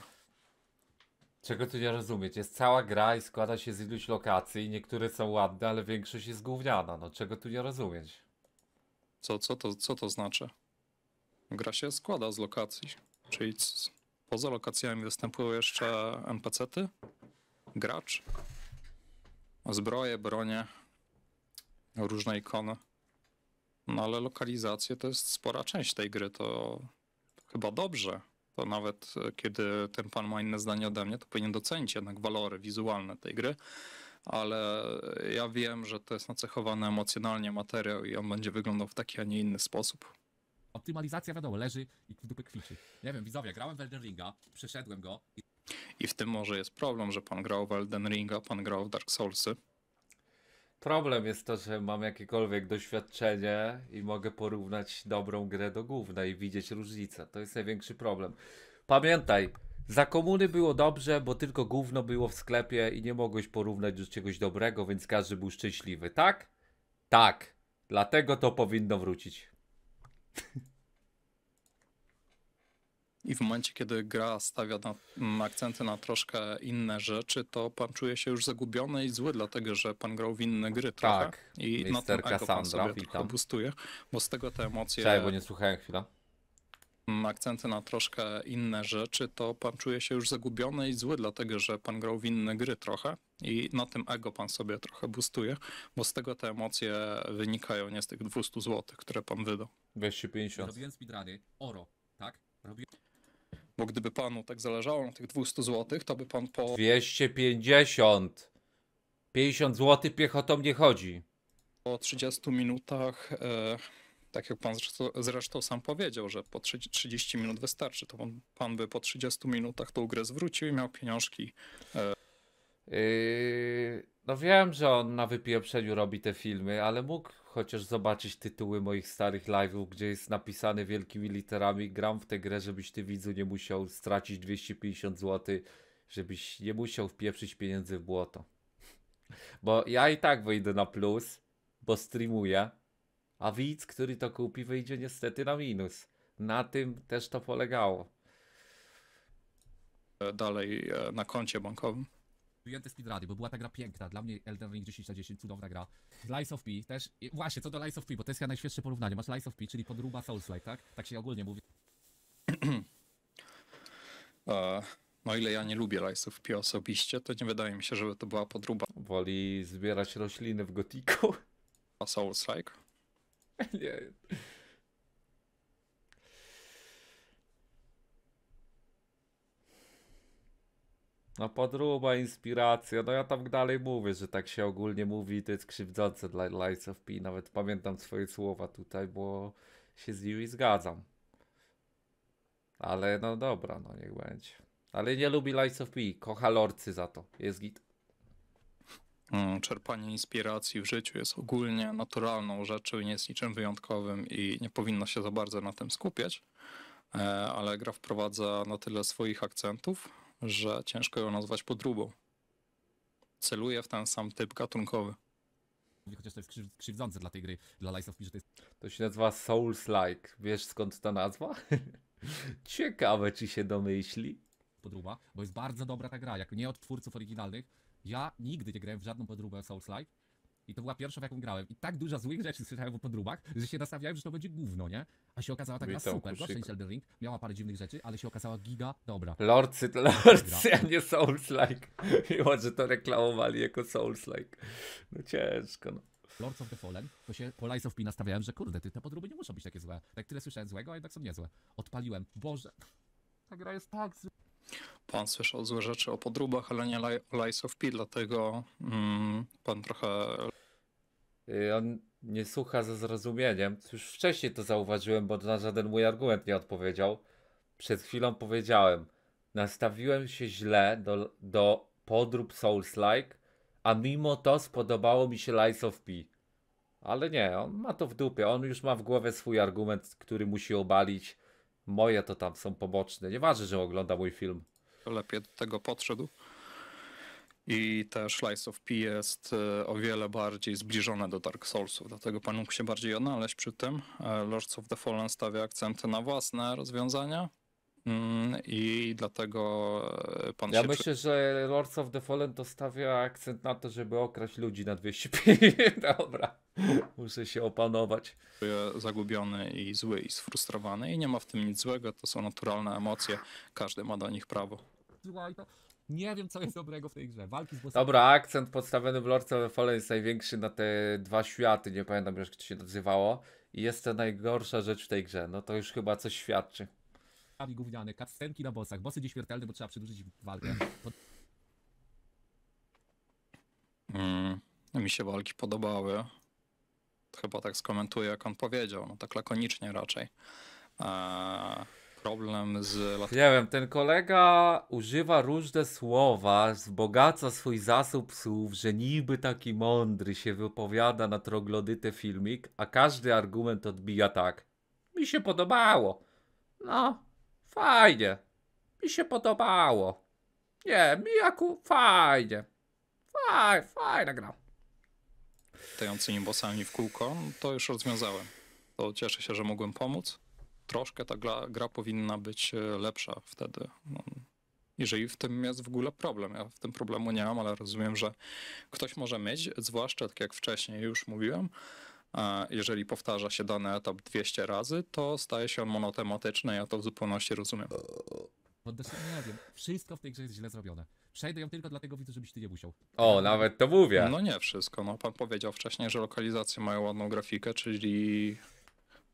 Czego tu nie rozumieć? Jest cała gra i składa się z iluś lokacji. Niektóre są ładne, ale większość jest gówniana. No czego tu nie rozumieć? Co, co, to, co to znaczy? Gra się składa z lokacji, czyli poza lokacjami występują jeszcze NPC-ty, gracz, zbroje, bronie, różne ikony. No ale lokalizacje to jest spora część tej gry, to chyba dobrze. To nawet e, kiedy ten pan ma inne zdanie ode mnie, to powinien docenić jednak walory wizualne tej gry, ale ja wiem, że to jest nacechowane emocjonalnie materiał i on będzie wyglądał w taki, a nie inny sposób optymalizacja wiadomo, leży i w dupę kwiczy. Nie wiem, widzowie, grałem w Elden Ringa, przeszedłem go. I... I w tym może jest problem, że pan grał w Elden Ringa, pan grał w Dark Soulsy. Problem jest to, że mam jakiekolwiek doświadczenie i mogę porównać dobrą grę do głównej i widzieć różnicę. To jest największy problem. Pamiętaj, za komuny było dobrze, bo tylko gówno było w sklepie i nie mogłeś porównać do czegoś dobrego, więc każdy był szczęśliwy, tak? Tak. Dlatego to powinno wrócić. I w momencie, kiedy gra stawia na, mm, akcenty na troszkę inne rzeczy, to pan czuje się już zagubiony i zły, dlatego że pan grał w inne gry trochę. Tak, I na tym ego pan sobie trochę boostuje, bo z tego te emocje... Cześć, bo nie słuchałem chwila. Mm, akcenty na troszkę inne rzeczy, to pan czuje się już zagubiony i zły, dlatego że pan grał w inne gry trochę. I na tym ego pan sobie trochę boostuje, bo z tego te emocje wynikają nie z tych 200 zł, które pan wydał. 250. Robiłem speedruny, oro, tak? Robiłem... Bo gdyby panu tak zależało na tych 200 zł, to by pan po. 250! 50 zł piechotą nie chodzi. Po 30 minutach, e, tak jak pan zresztą, zresztą, sam powiedział, że po 30 minut wystarczy, to pan, pan by po 30 minutach tą grę zwrócił i miał pieniążki. E. Yy, no wiem, że on na wypieprzeniu robi te filmy, ale mógł chociaż zobaczyć tytuły moich starych live'ów, gdzie jest napisane wielkimi literami gram w tę grę, żebyś ty widzu nie musiał stracić 250 zł, żebyś nie musiał wpieprzyć pieniędzy w błoto. (laughs) Bo ja i tak wyjdę na plus, bo streamuję, a widz, który to kupi, wyjdzie niestety na minus. Na tym też to polegało. Dalej e, na koncie bankowym. Wyjęte speedruny, bo była ta gra piękna. Dla mnie Elden Ring 10 na 10, cudowna gra. Lies of P też, I właśnie, co do Lies of P, bo to jest ja najświeższe porównanie. Masz Lies of P, czyli podruba Souls-like, tak? Tak się ogólnie mówi. Uh. (clears throat) E, no ile ja nie lubię Lies of P osobiście, to nie wydaje mi się, żeby to była podruba. Woli zbierać rośliny w gotiku. A Souls-like? (laughs) nie. No podróba, inspiracja, no ja tam dalej mówię, że tak się ogólnie mówi to jest krzywdzące dla Lights of P. Nawet pamiętam swoje słowa tutaj, bo się z nimi zgadzam. Ale no dobra, no niech będzie. Ale nie lubi Lights of P, kocha Lordcy za to, jest git. Mm, czerpanie inspiracji w życiu jest ogólnie naturalną rzeczą i nie jest niczym wyjątkowym i nie powinno się za bardzo na tym skupiać, e, ale gra wprowadza na tyle swoich akcentów, że ciężko ją nazwać podróbą. Celuje w ten sam typ gatunkowy. Chociaż to jest krzyw- krzywdzące dla tej gry, dla Lies of P, że to jest... To się nazywa Souls-like. Wiesz skąd ta nazwa? (laughs) Ciekawe, czy się domyśli. Podróba, bo jest bardzo dobra ta gra. Jak nie od twórców oryginalnych, ja nigdy nie grałem w żadną podróbę Souls-like i to była pierwsza, w jaką grałem. I tak dużo złych rzeczy słyszałem po podróbach, że się nastawiałem, że to będzie gówno, nie? A się okazała taka Witam, super, właśnie Elden Ring. Miała parę dziwnych rzeczy, ale się okazała giga dobra. Lordcy, lordcy, a nie Souls-like. Mimo, że to reklamowali jako Souls-like. No ciężko, no. Lords of the Fallen, to się po Lies of P nastawiałem, że kurde, te podróby nie muszą być takie złe. Tak tyle słyszałem złego, a jednak są niezłe. Odpaliłem, Boże, ta gra jest tak zła. Pan słyszał złe rzeczy o podróbach, ale nie o Lies of P, dlatego mm, pan trochę... Y, on nie słucha ze zrozumieniem. Już wcześniej to zauważyłem, bo na żaden mój argument nie odpowiedział. Przed chwilą powiedziałem, nastawiłem się źle do, do podrób Souls-like, a mimo to spodobało mi się Lies of P. Ale nie, on ma to w dupie. On już ma w głowie swój argument, który musi obalić Moje to tam są poboczne. Nieważne, że ogląda mój film. Lepiej do tego podszedł. I też Slice of P jest e, o wiele bardziej zbliżone do Dark Soulsów, dlatego pan mógł się bardziej odnaleźć przy tym. E, Lords of the Fallen stawia akcenty na własne rozwiązania mm, i dlatego e, pan ja się... Ja myślę, że Lords of the Fallen to stawia akcent na to, żeby okraść ludzi na 205. (laughs) Dobra. (laughs) Muszę się opanować. zagubiony i zły i sfrustrowany i nie ma w tym nic złego, to są naturalne emocje, każdy ma do nich prawo. nie wiem co jest dobrego w tej grze, walki z bossami. Dobra, akcent podstawiony w Lordce Fallen jest największy na te dwa światy, nie pamiętam już jak się nazywało. I jest to najgorsza rzecz w tej grze, no to już chyba coś świadczy. Gówniane, kastenki na bossach, bossy nieśmiertelne, bo trzeba przedłużyć walkę. To... Mm, mi się walki podobały chyba tak skomentuję, jak on powiedział, no tak lakonicznie raczej. Eee, problem z... Nie wiem, ten kolega używa różne słowa, wzbogaca swój zasób słów, że niby taki mądry się wypowiada na troglodytę filmik, a każdy argument odbija tak. Mi się podobało. No, fajnie. Mi się podobało. Nie, mi jako fajnie. Faj, fajna gra tającymi bossami w kółko, no to już rozwiązałem. To cieszę się, że mogłem pomóc. Troszkę ta gra, gra powinna być e, lepsza wtedy. No. Jeżeli w tym jest w ogóle problem. Ja w tym problemu nie mam, ale rozumiem, że ktoś może mieć, zwłaszcza tak jak wcześniej już mówiłem, jeżeli powtarza się dany etap 200 razy, to staje się on monotematyczny, ja to w zupełności rozumiem. nie wiem, wszystko w tej grze jest źle zrobione. Przejdę ją tylko dlatego, widzę, żebyś ty nie musiał. O, nawet to mówię. No nie wszystko. No, pan powiedział wcześniej, że lokalizacje mają ładną grafikę, czyli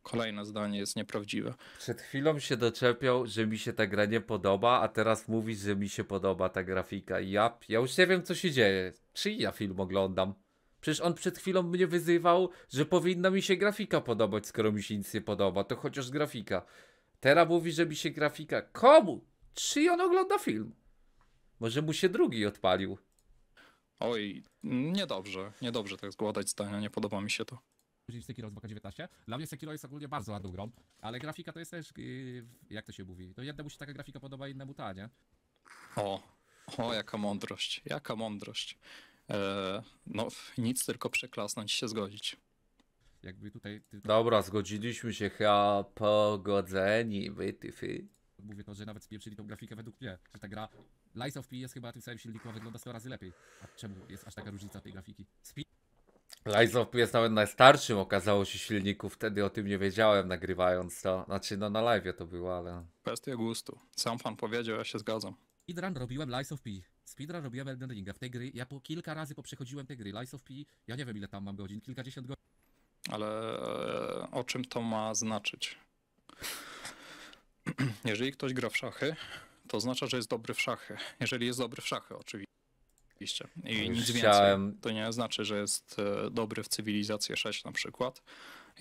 kolejne zdanie jest nieprawdziwe. Przed chwilą się doczepiał, że mi się ta gra nie podoba, a teraz mówi, że mi się podoba ta grafika. Ja, ja już nie wiem, co się dzieje. Czy ja film oglądam? Przecież on przed chwilą mnie wyzywał, że powinna mi się grafika podobać, skoro mi się nic nie podoba. To chociaż grafika. Teraz mówi, że mi się grafika. Komu? Czy on ogląda film? Może mu się drugi odpalił. Oj, niedobrze, niedobrze tak zgładać zdania, nie podoba mi się to. Później Sekiro z Boka 19. Dla mnie Sekiro jest ogólnie bardzo ładną grą, ale grafika to jest też, yy, jak to się mówi, to jednemu się taka grafika podoba, innemu ta, nie? O, o jaka mądrość, jaka mądrość. Eee, no nic, tylko przeklasnąć się zgodzić. Jakby tutaj... Tylko... Dobra, zgodziliśmy się chyba pogodzeni, wytyfy. Mówię to, że nawet spieprzyli tą grafikę według mnie, że ta gra Lies of P jest chyba tym samym silniku, wygląda 100 razy lepiej. A czemu jest aż taka różnica tej grafiki? Speed Lies of P jest nawet najstarszym, okazało się, silniku. Wtedy o tym nie wiedziałem, nagrywając to. Znaczy, no na live to było, ale. Kwestia gustu. Sam fan powiedział, ja się zgadzam. Speedrun robiłem Lies of P. Speedrun robiłem Elden Ringa. W tej gry, ja po kilka razy poprzechodziłem tej gry. Lies of P, ja nie wiem ile tam mam godzin, kilkadziesiąt godzin. Ale e, o czym to ma znaczyć? (clears throat) Jeżeli ktoś gra w szachy, to oznacza, że jest dobry w szachy. Jeżeli jest dobry w szachy, oczywiście. I Już nic chciałem... więcej. To nie znaczy, że jest e, dobry w cywilizację 6 na przykład.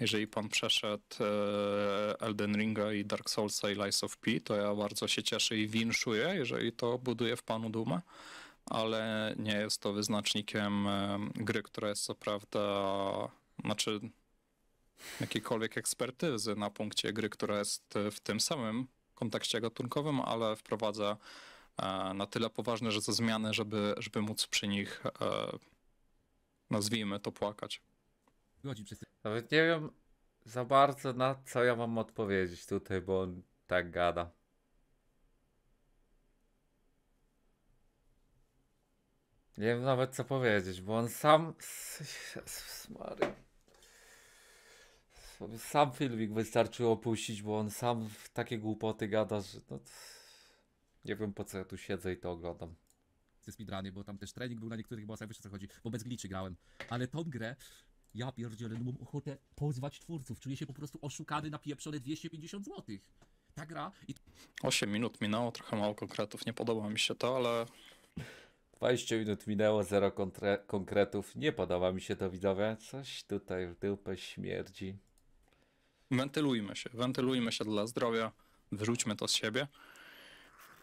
Jeżeli pan przeszedł e, Elden Ringa i Dark Soulsa i Lies of P, to ja bardzo się cieszę i winszuję, jeżeli to buduje w panu dumę ale nie jest to wyznacznikiem e, gry, która jest co prawda, znaczy jakiejkolwiek ekspertyzy na punkcie gry, która jest w tym samym kontekście gatunkowym, ale wprowadza e, na tyle poważne że to zmiany, żeby, żeby móc przy nich, e, nazwijmy to, płakać. Nawet nie wiem za bardzo na co ja mam odpowiedzieć tutaj, bo on tak gada. Nie wiem nawet co powiedzieć, bo on sam sam filmik wystarczy opuścić, bo on sam w takie głupoty gada, że no, nie wiem po co ja tu siedzę i to oglądam ze speedruny, bo tam też trening był na niektórych bossach, wiesz o co chodzi, bo bez gliczy grałem. Ale tą grę, ja pierdzielę, no mam ochotę pozwać twórców, czuję się po prostu oszukany na pieprzone 250 zł. Ta gra i... 8 minut minęło, trochę mało konkretów, nie podoba mi się to, ale... 20 minut minęło, zero konkretów, nie podoba mi się to widzowie, coś tutaj w dupę śmierdzi wentylujmy się, wentylujmy się dla zdrowia, wyrzućmy to z siebie.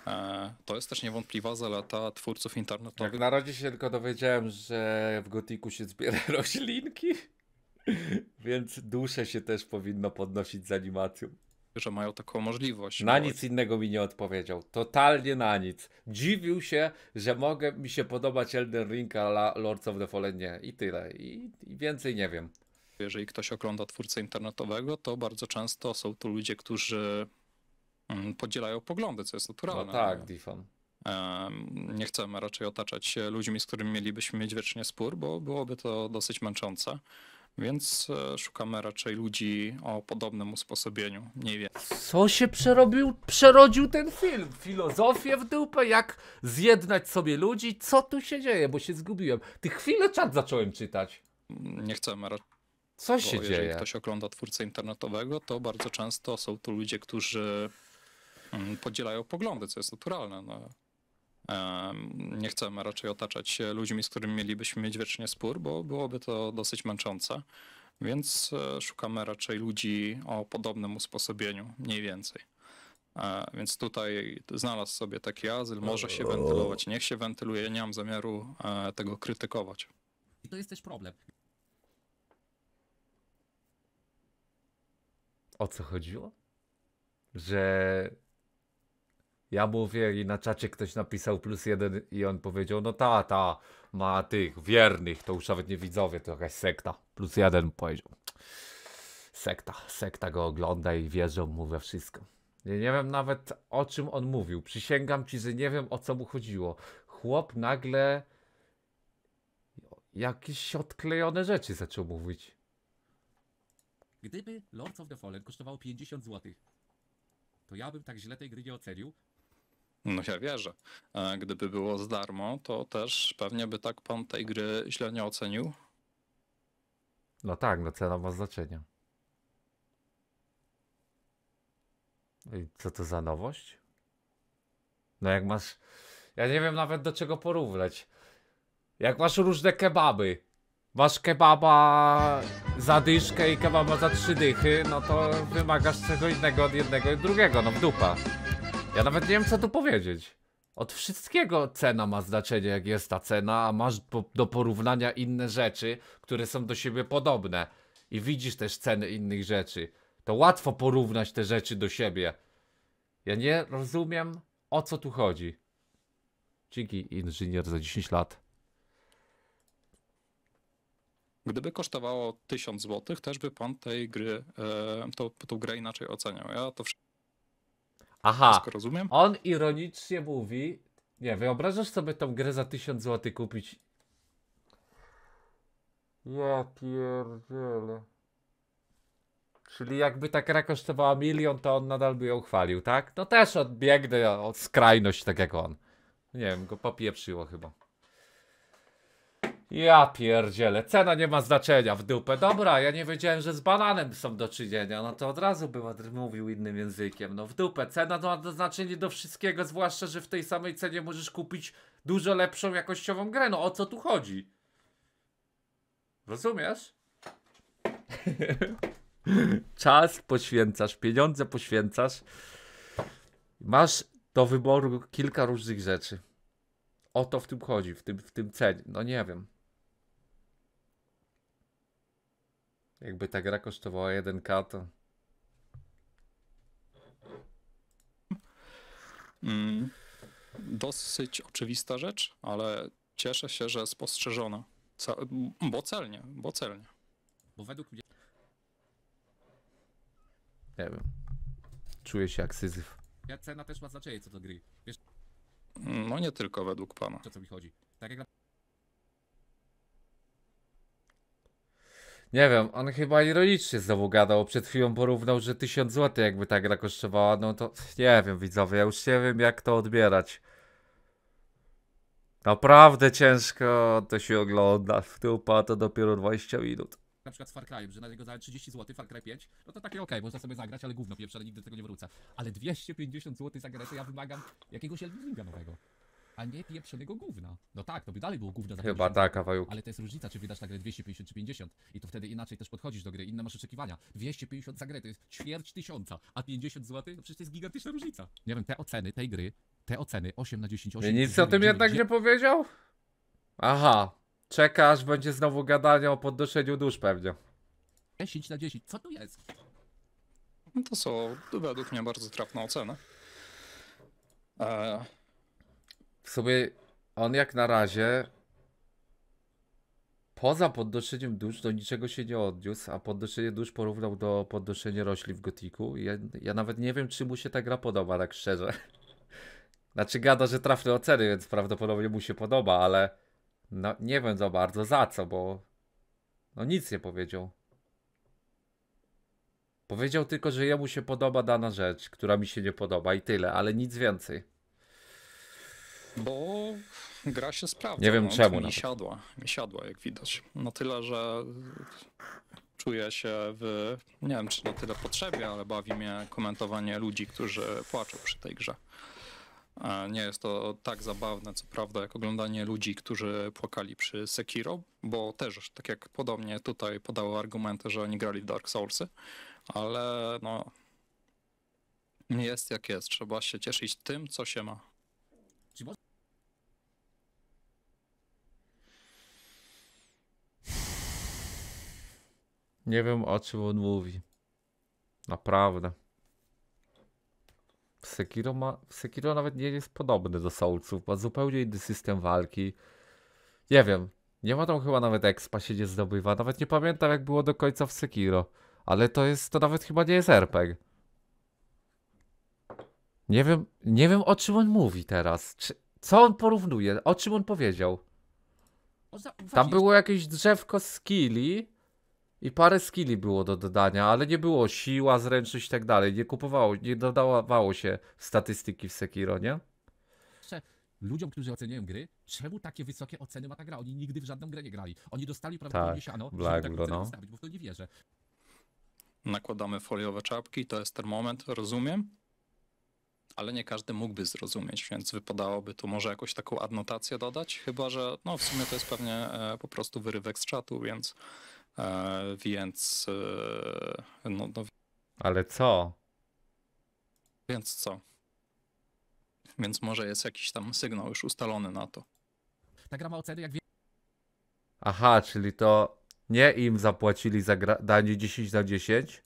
E, to jest też niewątpliwa zaleta twórców internetowych. Jak na razie się tylko dowiedziałem, że w gotiku się zbiera (laughs) roślinki, więc dusze się też powinno podnosić z animacją. Że mają taką możliwość. Na bo... nic innego mi nie odpowiedział. Totalnie na nic. Dziwił się, że mogę mi się podobać Elden Ring a Lords of the Fallen nie. I tyle. I, I więcej nie wiem. Jeżeli ktoś ogląda twórcę internetowego, to bardzo często są to ludzie, którzy mm, podzielają poglądy, co jest naturalne. No tak, Difon. Nie chcemy raczej otaczać się ludźmi, z którymi mielibyśmy mieć wiecznie spór, bo byłoby to dosyć męczące. Więc e, szukamy raczej ludzi o podobnym usposobieniu, mniej więcej. Co się przerobił, przerodził ten film? Filozofię w dupę, jak zjednać sobie ludzi? Co tu się dzieje? Bo się zgubiłem. Ty chwilę czat zacząłem czytać. Nie chcemy raczej co się dzieje? Jeżeli ktoś ogląda twórcę internetowego, to bardzo często są to ludzie, którzy mm, podzielają poglądy, co jest naturalne. No. Nie chcemy raczej otaczać się ludźmi, z którymi mielibyśmy mieć wiecznie spór, bo byłoby to dosyć męczące. Więc e, szukamy raczej ludzi o podobnym usposobieniu, mniej więcej. E, więc tutaj znalazł sobie taki azyl, może się wentylować, niech się wentyluje, nie mam zamiaru e, tego krytykować. I to jest też problem. o co chodziło? Że ja mówię i na czacie ktoś napisał plus jeden i on powiedział, no ta, ta, ma tych wiernych, to już nawet nie widzowie, to jakaś sekta. Plus jeden powiedział. Sekta, sekta go ogląda i wierzą mu we wszystko. Ja nie wiem nawet o czym on mówił. Przysięgam ci, że nie wiem o co mu chodziło. Chłop nagle jakieś odklejone rzeczy zaczął mówić. Gdyby Lords of the Fallen kosztowało 50 zł, to ja bym tak źle tej gry nie ocenił. No ja wierzę. E, gdyby było z darmo, to też pewnie by tak pan tej gry źle nie ocenił. No tak, no cena ma znaczenie. I co to za nowość? No jak masz... Ja nie wiem nawet do czego porównać. Jak masz różne kebaby, masz kebaba za dyszkę i kebaba za trzy dychy, no to wymagasz czego innego od jednego i drugiego, no w dupa. Ja nawet nie wiem co tu powiedzieć. Od wszystkiego cena ma znaczenie, jak jest ta cena, a masz po, do porównania inne rzeczy, które są do siebie podobne. I widzisz też ceny innych rzeczy. To łatwo porównać te rzeczy do siebie. Ja nie rozumiem, o co tu chodzi. Dzięki, inżynier, za 10 lat. Gdyby kosztowało 1000 zł, też by pan tej gry, e, tą, tą grę inaczej oceniał. Ja to wszystko Aha, rozumiem. on ironicznie mówi, nie, wyobrażasz sobie tą grę za 1000 zł kupić? Ja pierdzielę. Czyli jakby ta gra kosztowała milion, to on nadal by ją chwalił, tak? No też odbiegnę od skrajność, tak jak on. Nie wiem, go popieprzyło chyba. Ja pierdzielę, cena nie ma znaczenia w dupę. Dobra, ja nie wiedziałem, że z bananem są do czynienia. No to od razu bym mówił innym językiem. No w dupę, cena ma znaczenie do wszystkiego, zwłaszcza, że w tej samej cenie możesz kupić dużo lepszą jakościową grę. No o co tu chodzi? Rozumiesz? (laughs) Czas poświęcasz, pieniądze poświęcasz. Masz do wyboru kilka różnych rzeczy. O to w tym chodzi, w tym, w tym cenie. No nie wiem. Jakby ta gra kosztowała 1K, to. Mm, dosyć oczywista rzecz, ale cieszę się, że spostrzeżona. bo celnie, bo celnie. Bo według mnie. Nie wiem. Czuję się jak syzyf. Ja cena też ma znaczenie co do gry. Wiesz... No nie tylko według pana. O co mi chodzi. Tak jak na... Nie wiem, on chyba ironicznie znowu gadał. Przed chwilą porównał, że 1000 zł jakby ta gra kosztowała. No to nie wiem, widzowie, ja już nie wiem jak to odbierać. Naprawdę ciężko to się ogląda. w Wtupa to dopiero 20 minut. Na przykład z Far Cry'em, że na niego za 30 zł, Far Cry 5, no to takie okej, okay, można sobie zagrać, ale gówno pieprzę, nigdy do tego nie wrócę. Ale 250 zł za grę, to ja wymagam jakiegoś Elden nowego a nie pieprzonego gówna. No tak, to by dalej było gówno za Chyba tak, kawałek. Ale to jest różnica, czy wydasz na tak grę 250 czy 50. I to wtedy inaczej też podchodzisz do gry, inne masz oczekiwania. 250 za grę to jest ćwierć tysiąca, a 50 zł to przecież to jest gigantyczna różnica. Nie wiem, te oceny tej gry, te oceny 8 na 10, 8 Nic 9, o tym jednak nie powiedział? Aha, czekasz, będzie znowu gadanie o podnoszeniu dusz pewnie. 10 na 10, co tu jest? No to są według mnie bardzo trafne oceny. E, w sumie on jak na razie poza podnoszeniem dusz do niczego się nie odniósł, a podnoszenie dusz porównał do podnoszenia roślin w Gotiku. Ja, ja nawet nie wiem, czy mu się ta gra podoba, tak szczerze. (laughs) Znaczy gada, że trafne oceny, więc prawdopodobnie mu się podoba, ale no, nie wiem za bardzo za co, bo no nic nie powiedział. Powiedział tylko, że jemu się podoba dana rzecz, która mi się nie podoba i tyle, ale nic więcej. Bo gra się sprawdza. Nie wiem no, czemu. Nie siadła, siadła, jak widać. No tyle, że czuję się w, nie wiem czy na tyle potrzebie, ale bawi mnie komentowanie ludzi, którzy płaczą przy tej grze. Nie jest to tak zabawne, co prawda, jak oglądanie ludzi, którzy płakali przy Sekiro, bo też, tak jak podobnie tutaj podały argumenty, że oni grali w Dark Soulsy, ale no jest jak jest, trzeba się cieszyć tym, co się ma. Nie wiem o czym on mówi. Naprawdę. Sekiro, ma, Sekiro nawet nie jest podobny do Soulsów, ma zupełnie inny system walki. Nie wiem, nie ma tam chyba nawet expa się nie zdobywa, nawet nie pamiętam jak było do końca w Sekiro. Ale to jest, to nawet chyba nie jest RPG. Nie wiem, nie wiem o czym on mówi teraz. Czy, co on porównuje? O czym on powiedział? Tam było jakieś drzewko z kili i parę skilli było do dodania, ale nie było siła, zręczność i tak dalej. Nie kupowało, nie dodawało się statystyki w Sekiro, nie? Ludziom, którzy oceniają gry, czemu takie wysokie oceny ma ta gra? Oni nigdy w żadną grę nie grali. Oni dostali prawdopodobnie tak, siano, Black żeby no. bo w to nie wierzę. Nakładamy foliowe czapki, to jest ten moment, rozumiem. Ale nie każdy mógłby zrozumieć, więc wypadałoby tu może jakąś taką adnotację dodać, chyba że, no w sumie to jest pewnie e, po prostu wyrywek z czatu, więc E, więc. E, no, no, Ale co? Więc co? Więc może jest jakiś tam sygnał już ustalony na to. Ta gra ma oceny jak. Aha, czyli to nie im zapłacili za danie 10 na 10.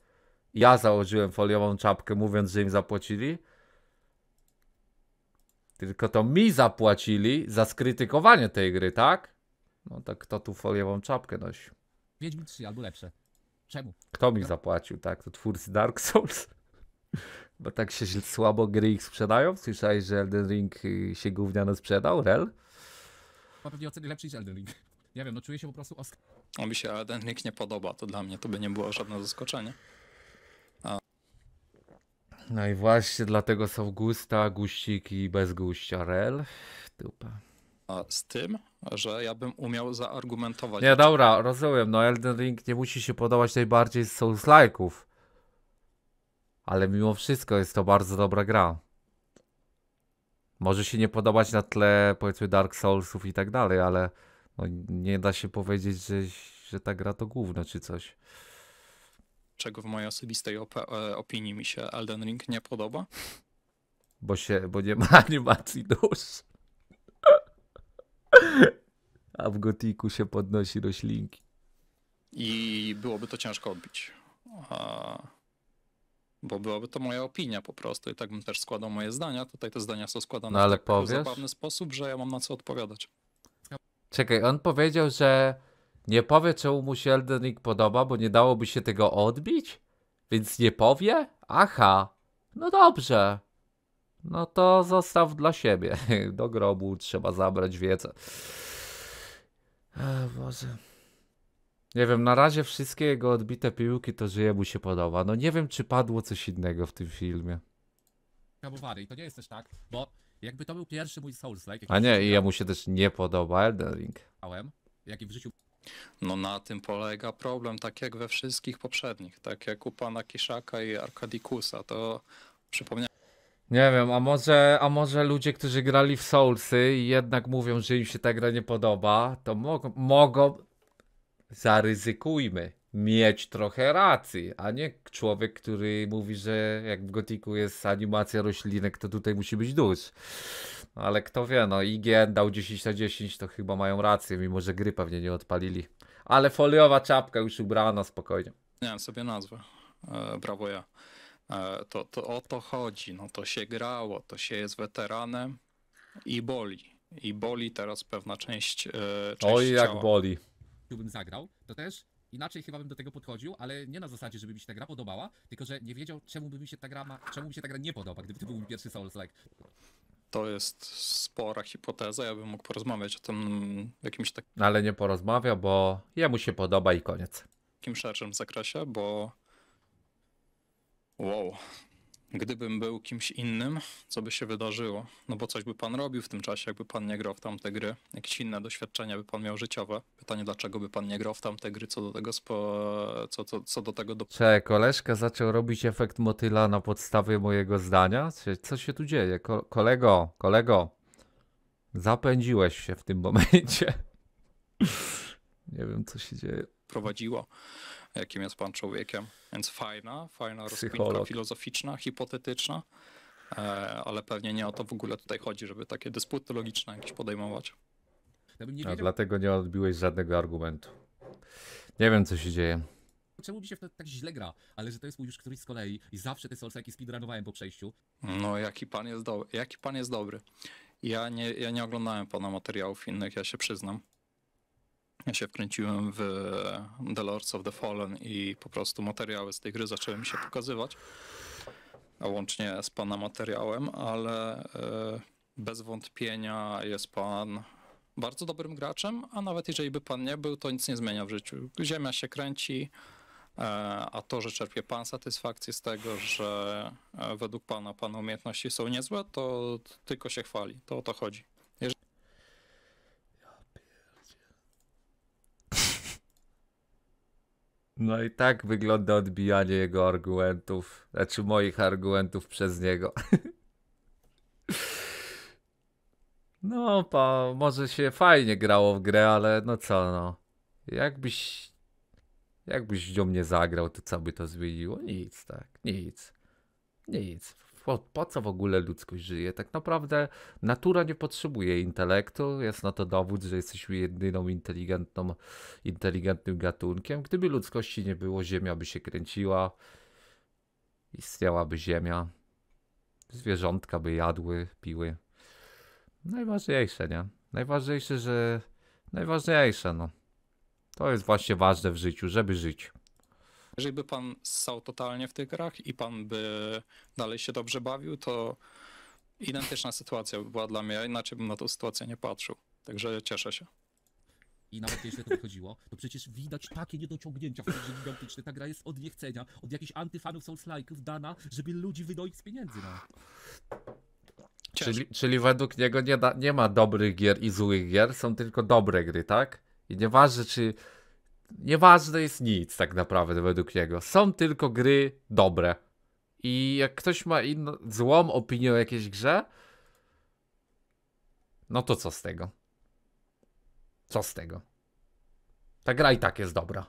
Ja założyłem foliową czapkę, mówiąc, że im zapłacili. Tylko to mi zapłacili za skrytykowanie tej gry, tak? No tak kto tu foliową czapkę nosi? Wiedźmin 3 albo lepsze. Czemu? Kto mi zapłacił, tak? To twórcy Dark Souls? (laughs) Bo tak się słabo gry ich sprzedają. Słyszałeś, że Elden Ring y, się gówniano sprzedał? Rel? Ma pewnie oceny lepszy niż Elden Ring. (laughs) Nie wiem, no czuję się po prostu ostro. No mi się Elden Ring nie podoba, to dla mnie to by nie było żadne zaskoczenie. A... No i właśnie dlatego są gusta, guściki bez guścia. Rel? Dupa z tym, że ja bym umiał zaargumentować. Nie, dobra, rozumiem. No Elden Ring nie musi się podobać najbardziej z souls -like'ów. Ale mimo wszystko jest to bardzo dobra gra. Może się nie podobać na tle powiedzmy Dark Soulsów i tak dalej, ale no, nie da się powiedzieć, że, że ta gra to główna czy coś. Czego w mojej osobistej op e, opinii mi się Elden Ring nie podoba? Bo, się, bo nie ma (laughs) animacji dusz. A w gotiku się podnosi roślinki. I byłoby to ciężko odbić. A... Bo byłaby to moja opinia po prostu i tak bym też składał moje zdania. Tutaj te zdania są składane no, ale w taki zabawny sposób, że ja mam na co odpowiadać. Czekaj, on powiedział, że nie powie czemu mu się Elden Ring podoba, bo nie dałoby się tego odbić? Więc nie powie? Aha, no dobrze no to zostaw dla siebie. (laughs) Do grobu trzeba zabrać wiedzę. Ech, Boże. Nie wiem, na razie wszystkie jego odbite piłki to że mu się podoba. No nie wiem, czy padło coś innego w tym filmie. Kabuwary. to nie jest też tak, bo jakby to był pierwszy mój Souls-like... A nie, i jemu się też nie podoba Elden Ring. ...jaki w życiu no na tym polega problem, tak jak we wszystkich poprzednich, tak jak u pana Kiszaka i Arkadikusa, to przypomniałem. Nie wiem, a może, a może ludzie, którzy grali w Soulsy i jednak mówią, że im się ta gra nie podoba, to mog mogą, zaryzykujmy, mieć trochę racji, a nie człowiek, który mówi, że jak w Gotiku jest animacja roślinek, to tutaj musi być dusz. No, ale kto wie, no IGN dał 10 na 10, to chyba mają rację, mimo że gry pewnie nie odpalili. Ale foliowa czapka już ubrana, spokojnie. Nie, sobie nazwę. E, brawo ja. E, to, to o to chodzi. No to się grało, to się jest weteranem i boli. I boli teraz pewna część, e, część Oj, jak boli. gdybym zagrał, to też inaczej chyba bym do tego podchodził, ale nie na zasadzie, żeby mi się ta gra podobała, tylko że nie wiedział, czemu by mi się ta gra, ma, czemu mi się ta gra nie podoba, gdyby to był mój pierwszy Souls like. To jest spora hipoteza, ja bym mógł porozmawiać o tym jakimś takim... Ale nie porozmawia, bo jemu się podoba i koniec. Takim szerszym zakresie, bo Wow. Gdybym był kimś innym, co by się wydarzyło? No bo coś by pan robił w tym czasie, jakby pan nie grał w tamte gry. Jakieś inne doświadczenia by pan miał życiowe. Pytanie, dlaczego by pan nie grał w tamte gry, co do tego spo... co, co, co do tego... Do... Cze, koleżka zaczął robić efekt motyla na podstawie mojego zdania? Co się tu dzieje? Ko kolego, kolego, zapędziłeś się w tym momencie. (laughs) nie wiem, co się dzieje. Prowadziło jakim jest pan człowiekiem. Więc fajna, fajna rozkminka filozoficzna, hipotetyczna, e, ale pewnie nie o to w ogóle tutaj chodzi, żeby takie dysputy logiczne jakieś podejmować. Ja nie Dlatego nie odbiłeś żadnego argumentu. Nie wiem, co się dzieje czemu mi się tak źle gra, ale że to jest mój już któryś z kolei i zawsze te solsaki speedrunowałem po przejściu. No, jaki pan jest, do... jaki pan jest dobry. Ja nie, ja nie oglądałem pana materiałów innych, ja się przyznam. Ja się wkręciłem w The Lords of the Fallen i po prostu materiały z tej gry zaczęły mi się pokazywać, łącznie z pana materiałem, ale e, bez wątpienia jest pan bardzo dobrym graczem, a nawet jeżeli by pan nie był, to nic nie zmienia w życiu. Ziemia się kręci, e, a to, że czerpie pan satysfakcję z tego, że e, według pana pana umiejętności są niezłe, to tylko się chwali. To o to chodzi. No i tak wygląda odbijanie jego argumentów, znaczy moich argumentów przez niego. (laughs) No, pa, może się fajnie grało w grę, ale no co no. Jakbyś. Jakbyś do mnie zagrał, to co by to zmieniło? Nic, tak, nic. Nic po, po, co w ogóle ludzkość żyje? Tak naprawdę natura nie potrzebuje intelektu, jest na to dowód, że jesteśmy jedyną inteligentną, inteligentnym gatunkiem. Gdyby ludzkości nie było, Ziemia by się kręciła, istniałaby Ziemia, zwierzątka by jadły, piły. Najważniejsze, nie? Najważniejsze, że... Najważniejsze, no. To jest właśnie ważne w życiu, żeby żyć. Jeżeli by pan ssał totalnie w tych grach i pan by dalej się dobrze bawił, to identyczna sytuacja by była dla mnie, inaczej bym na tą sytuację nie patrzył. Także cieszę się i nawet jeśli to wychodziło, to przecież widać takie niedociągnięcia w grze gigantyczne. Ta gra jest od niechcenia, od jakichś antyfanów Souls-like'ów dana, żeby ludzi wydoić z pieniędzy. No. Czyli, czyli według niego nie, da, nie ma dobrych gier i złych gier, są tylko dobre gry, tak? I nieważne, czy nieważne jest nic tak naprawdę według niego. Są tylko gry dobre. I jak ktoś ma inną, złą opinię o jakiejś grze, no to co z tego? Co z tego? Ta gra i tak jest dobra.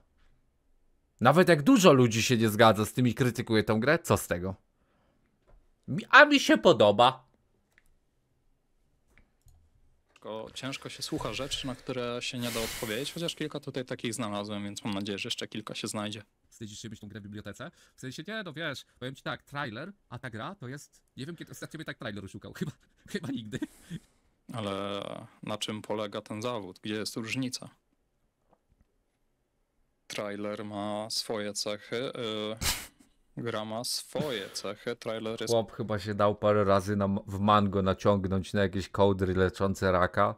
Nawet jak dużo ludzi się nie zgadza z tym i krytykuje tą grę, co z tego? A mi się podoba ciężko, ciężko się słucha rzeczy, na które się nie da odpowiedzieć, chociaż kilka tutaj takich znalazłem, więc mam nadzieję, że jeszcze kilka się znajdzie. Wstydzisz się mieć tą grę w bibliotece? W sensie, nie, no wiesz, powiem ci tak, trailer, a ta gra to jest, nie wiem kiedy ostatnio mnie tak trailer szukał, (laughs) chyba, chyba nigdy. Ale na czym polega ten zawód? Gdzie jest różnica? Trailer ma swoje cechy, yy Gra ma swoje cechy, trailer jest... Chłop chyba się dał parę razy na, w mango naciągnąć na jakieś kołdry leczące raka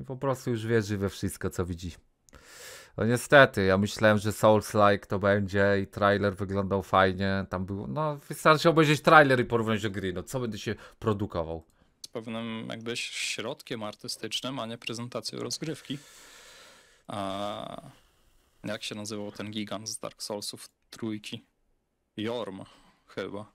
i po prostu już wierzy we wszystko, co widzi. No niestety, ja myślałem, że Souls-like to będzie i trailer wyglądał fajnie, tam był, no wystarczy obejrzeć trailer i porównać do gry, no co będę się produkował? Z pewnym jakbyś środkiem artystycznym, a nie prezentacją rozgrywki. A... Jak się nazywał ten gigant z Dark Soulsów trójki? Jorm chyba.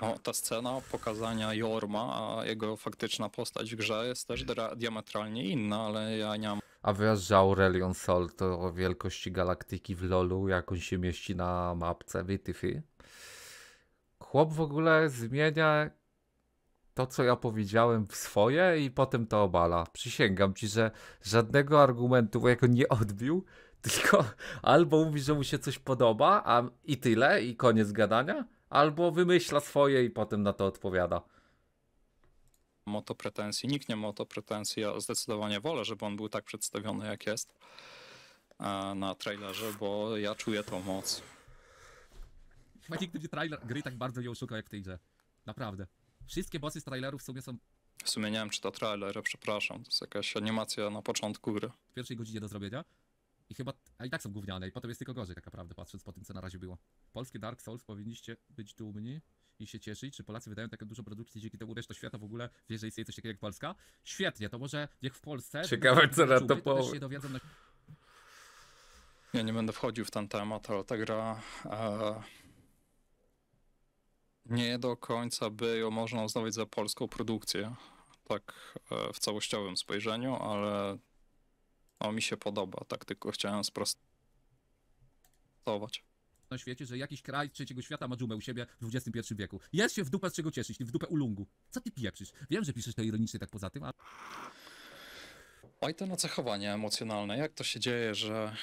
No, ta scena pokazania Jorma, a jego faktyczna postać w grze jest też diametralnie inna, ale ja nie mam... A wyraz Aurelion Sol to wielkości galaktyki w LoLu, jak on się mieści na mapce Wytyfy. Chłop w ogóle zmienia to, co ja powiedziałem w swoje i potem to obala. Przysięgam ci, że żadnego argumentu, jako nie odbił, (laughs) Tylko albo mówi, że mu się coś podoba, a i tyle, i koniec gadania, albo wymyśla swoje i potem na to odpowiada. to pretensji. Nikt nie ma o to pretensji. Ja zdecydowanie wolę, żeby on był tak przedstawiony, jak jest e, na trailerze, bo ja czuję tą moc. Chyba nigdy nie trailer gry tak bardzo nie oszukał jak w tej grze. Naprawdę. Wszystkie bossy z trailerów w sumie są... W sumie nie wiem, czy to trailer, przepraszam. To jest jakaś animacja na początku gry. W pierwszej godzinie do zrobienia. I chyba, a i tak są gówniane i potem jest tylko gorzej tak naprawdę patrząc po tym co na razie było. Polskie Dark Souls powinniście być dumni i się cieszyć, czy Polacy wydają taką dużo produkcji dzięki temu reszta świata w ogóle wie, że istnieje coś takiego jak Polska. Świetnie, to może jak w Polsce... Ciekawe co na to powie. Na... Ja nie będę wchodził w ten temat, ale ta gra... E nie do końca by ją można uznawać za polską produkcję, tak e, w całościowym spojrzeniu, ale no mi się podoba, tak tylko chciałem sprostować na świecie, że jakiś kraj trzeciego świata ma dżumę u siebie w XXI wieku. Jest się w dupę z czego cieszyć, w dupę ulungu. Co ty pieprzysz? Wiem, że piszesz to ironicznie tak poza tym, ale... Oj, to nacechowanie emocjonalne. Jak to się dzieje, że,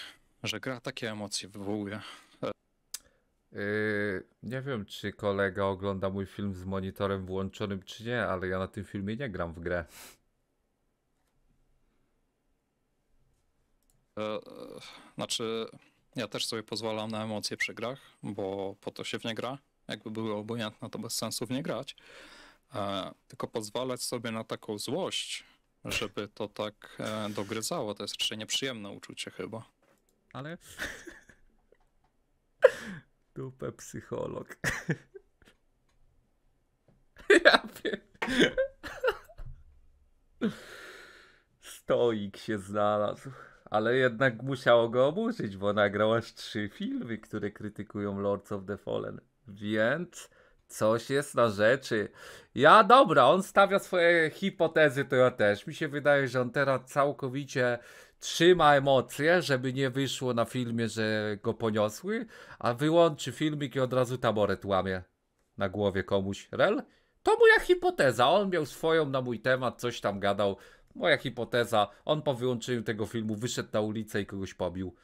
że gra takie emocje wywołuje? Yy, nie wiem, czy kolega ogląda mój film z monitorem włączonym, czy nie, ale ja na tym filmie nie gram w grę. E, znaczy, ja też sobie pozwalam na emocje przy grach, bo po to się w nie gra. Jakby były obojętne, to bez sensu w nie grać. E, tylko pozwalać sobie na taką złość, żeby to tak e, dogryzało. To jest raczej nieprzyjemne uczucie chyba. Ale... (laughs) Dupę psycholog. (laughs) ja wiem. (laughs) Stoik się znalazł ale jednak musiało go oburzyć, bo nagrał aż trzy filmy, które krytykują Lords of the Fallen. Więc coś jest na rzeczy. Ja, dobra, on stawia swoje hipotezy, to ja też. Mi się wydaje, że on teraz całkowicie trzyma emocje, żeby nie wyszło na filmie, że go poniosły, a wyłączy filmik i od razu taboret łamie na głowie komuś. Rel? To moja hipoteza. On miał swoją na mój temat, coś tam gadał. Moja hipoteza, on po wyłączeniu tego filmu wyszedł na ulicę i kogoś pobił.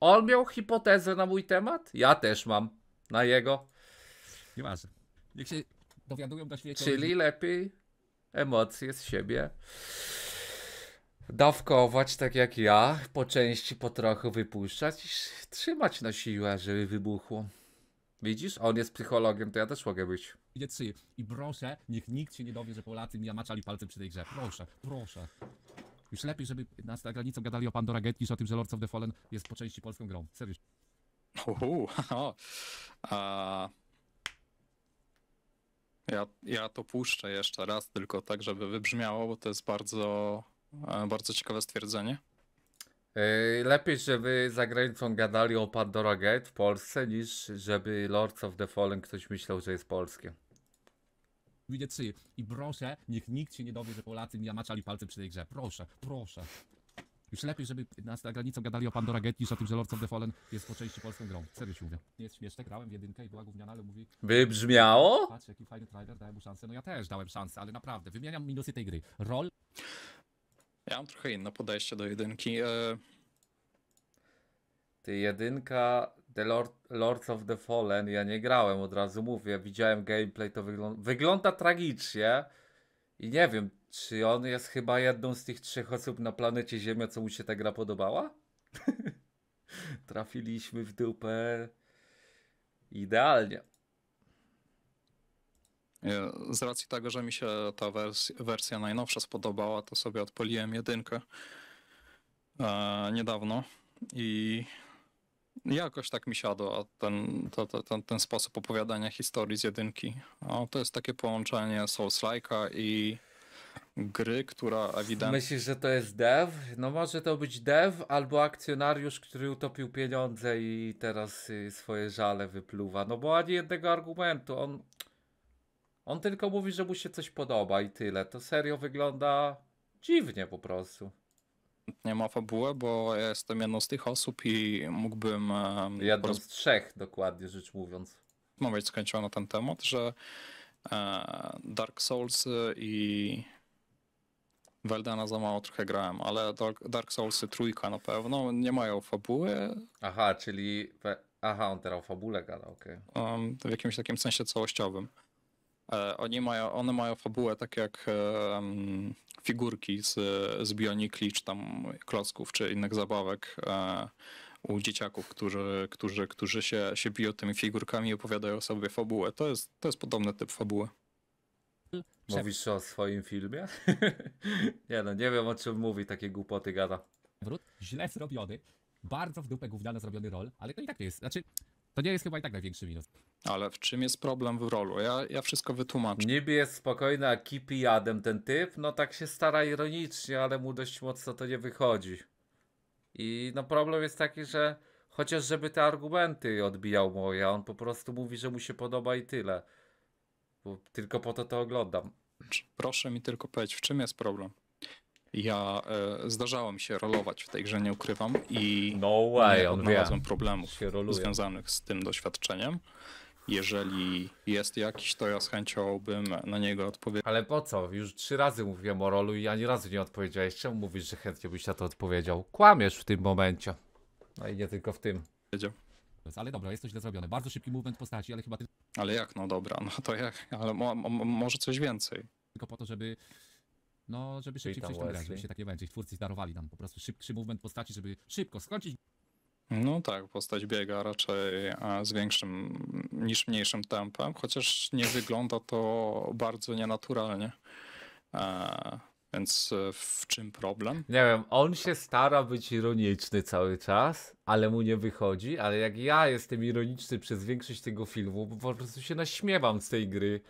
On miał hipotezę na mój temat? Ja też mam. Na jego. Nieważne. Niech się dowiadują na świecie. Czyli lepiej emocje z siebie dawkować tak jak ja, po części po trochu wypuszczać i trzymać na siłę, żeby wybuchło. Widzisz, on jest psychologiem, to ja też mogę być trzy. I proszę, niech nikt się nie dowie, że Polacy mi maczali palcem przy tej grze. Proszę, proszę. Już lepiej, żeby nas na granicą gadali o Pandora Gate niż o tym, że Lords of the Fallen jest po części polską grą. Serio. Uhu, haha. Ja, ja to puszczę jeszcze raz, tylko tak, żeby wybrzmiało, bo to jest bardzo, e, bardzo ciekawe stwierdzenie. E, lepiej, żeby za granicą gadali o Pandora Gate w Polsce, niż żeby Lords of the Fallen ktoś myślał, że jest polskie. Widzę trzy. I proszę, niech nikt się nie dowie, że Polacy nie maczali palce przy tej grze. Proszę, proszę. Już lepiej, żeby nas na granicą gadali o Pandora Gate niż o tym, że of the Fallen jest po części polską grą. Serio ci mówię. Nie jest śmieszne, grałem w jedynkę i była gówniana, ale mówi... Wybrzmiało? Patrz, jaki fajny trailer, dałem mu szansę. No ja też dałem szansę, ale naprawdę, wymieniam minusy tej gry. Rol... Ja mam trochę inne podejście do jedynki. E. Ty jedynka The Lord, Lords of the Fallen ja nie grałem, od razu mówię. Widziałem gameplay, to wygląda, wygląda tragicznie. I nie wiem, czy on jest chyba jedną z tych trzech osób na planecie Ziemia, co mu się ta gra podobała? (laughs) Trafiliśmy w dupę. Idealnie. Z racji tego, że mi się ta wersja, wersja najnowsza spodobała, to sobie odpaliłem jedynkę e, niedawno i Jakoś tak mi siadło ten, to, to, ten, ten sposób opowiadania historii z jedynki. O, to jest takie połączenie Souls-like'a i gry, która ewidentnie... Myślisz, że to jest dev? No może to być dev albo akcjonariusz, który utopił pieniądze i teraz y, swoje żale wypluwa. No bo ani jednego argumentu. On, on tylko mówi, że mu się coś podoba i tyle. To serio wygląda dziwnie po prostu nie ma fabułę, bo ja jestem jedną z tych osób i mógłbym... E, jedną z trzech dokładnie rzecz mówiąc. Mówić skończyła na ten temat, że e, Dark Souls i Weldana za mało trochę grałem, ale Dark, Souls Soulsy trójka na pewno nie mają fabuły. Aha, czyli... Aha, on teraz o fabule gada, okej. Okay. w jakimś takim sensie całościowym. E, oni mają, one mają fabułę tak jak um, figurki z, z czy tam klocków, czy innych zabawek um, u dzieciaków, którzy, którzy, którzy się, się biją tymi figurkami i opowiadają sobie fabułę. To jest, to jest podobny typ fabuły. Mówisz o swoim filmie? (laughs) nie no, nie wiem o czym mówi, takie głupoty gada. źle zrobiony, bardzo w dupę gówniano zrobiony rol, ale to i tak to jest. Znaczy, to nie jest chyba i tak największy minus. Ale w czym jest problem w rolu? Ja, ja wszystko wytłumaczę. Niby jest spokojny, a kipi jadem ten typ, no tak się stara ironicznie, ale mu dość mocno to nie wychodzi. I no problem jest taki, że chociaż żeby te argumenty odbijał moje, on po prostu mówi, że mu się podoba i tyle. Bo tylko po to to oglądam. Proszę mi tylko powiedzieć, w czym jest problem? Ja e, zdarzało mi się rolować w tej grze, nie ukrywam, i no way, nie odnalazłem problemów związanych z tym doświadczeniem. Jeżeli jest jakiś, to ja z chęcią bym na niego odpowiedział. Ale po co? Już trzy razy mówiłem o rolu i ani razu nie odpowiedziałeś. Czemu mówisz, że chętnie byś na to odpowiedział? Kłamiesz w tym momencie. No i nie tylko w tym. Wiedział. Ale dobra, jest to źle zrobione. Bardzo szybki movement postaci, ale chyba ty... Ale jak no dobra, no to jak, ale mo mo może coś więcej. Tylko po to, żeby no, żeby szybciej przejść tą żeby się tak nie będzie. Twórcy darowali nam po prostu szybszy movement postaci, żeby szybko skończyć No tak, postać biega raczej e, z większym niż mniejszym tempem, chociaż nie wygląda to bardzo nienaturalnie. E, więc e, w czym problem? Nie wiem, on się stara być ironiczny cały czas, ale mu nie wychodzi, ale jak ja jestem ironiczny przez większość tego filmu, bo po prostu się naśmiewam z tej gry.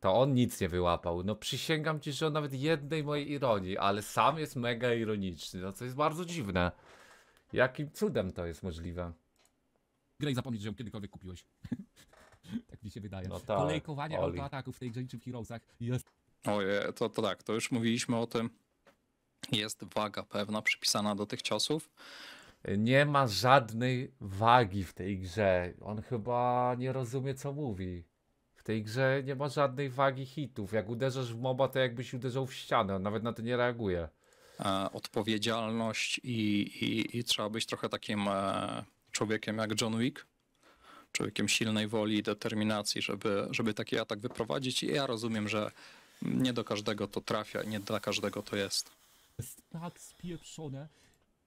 To on nic nie wyłapał. No przysięgam ci, że on nawet jednej mojej ironii, ale sam jest mega ironiczny, no co jest bardzo dziwne. Jakim cudem to jest możliwe? Grę i zapomnieć, że ją kiedykolwiek kupiłeś. (laughs) tak mi się wydaje. No tak, Kolejkowanie Oli. autoataków w tej grze niczym w Heroesach jest... Oje, to, to tak, to już mówiliśmy o tym. Jest waga pewna przypisana do tych ciosów. Nie ma żadnej wagi w tej grze. On chyba nie rozumie, co mówi tej grze nie ma żadnej wagi hitów. Jak uderzasz w moba, to jakbyś uderzał w ścianę, on nawet na to nie reaguje. E, odpowiedzialność i, i, i, trzeba być trochę takim e, człowiekiem jak John Wick, człowiekiem silnej woli i determinacji, żeby, żeby taki atak wyprowadzić. I ja rozumiem, że nie do każdego to trafia, nie dla każdego to jest. Jest tak spieprzone,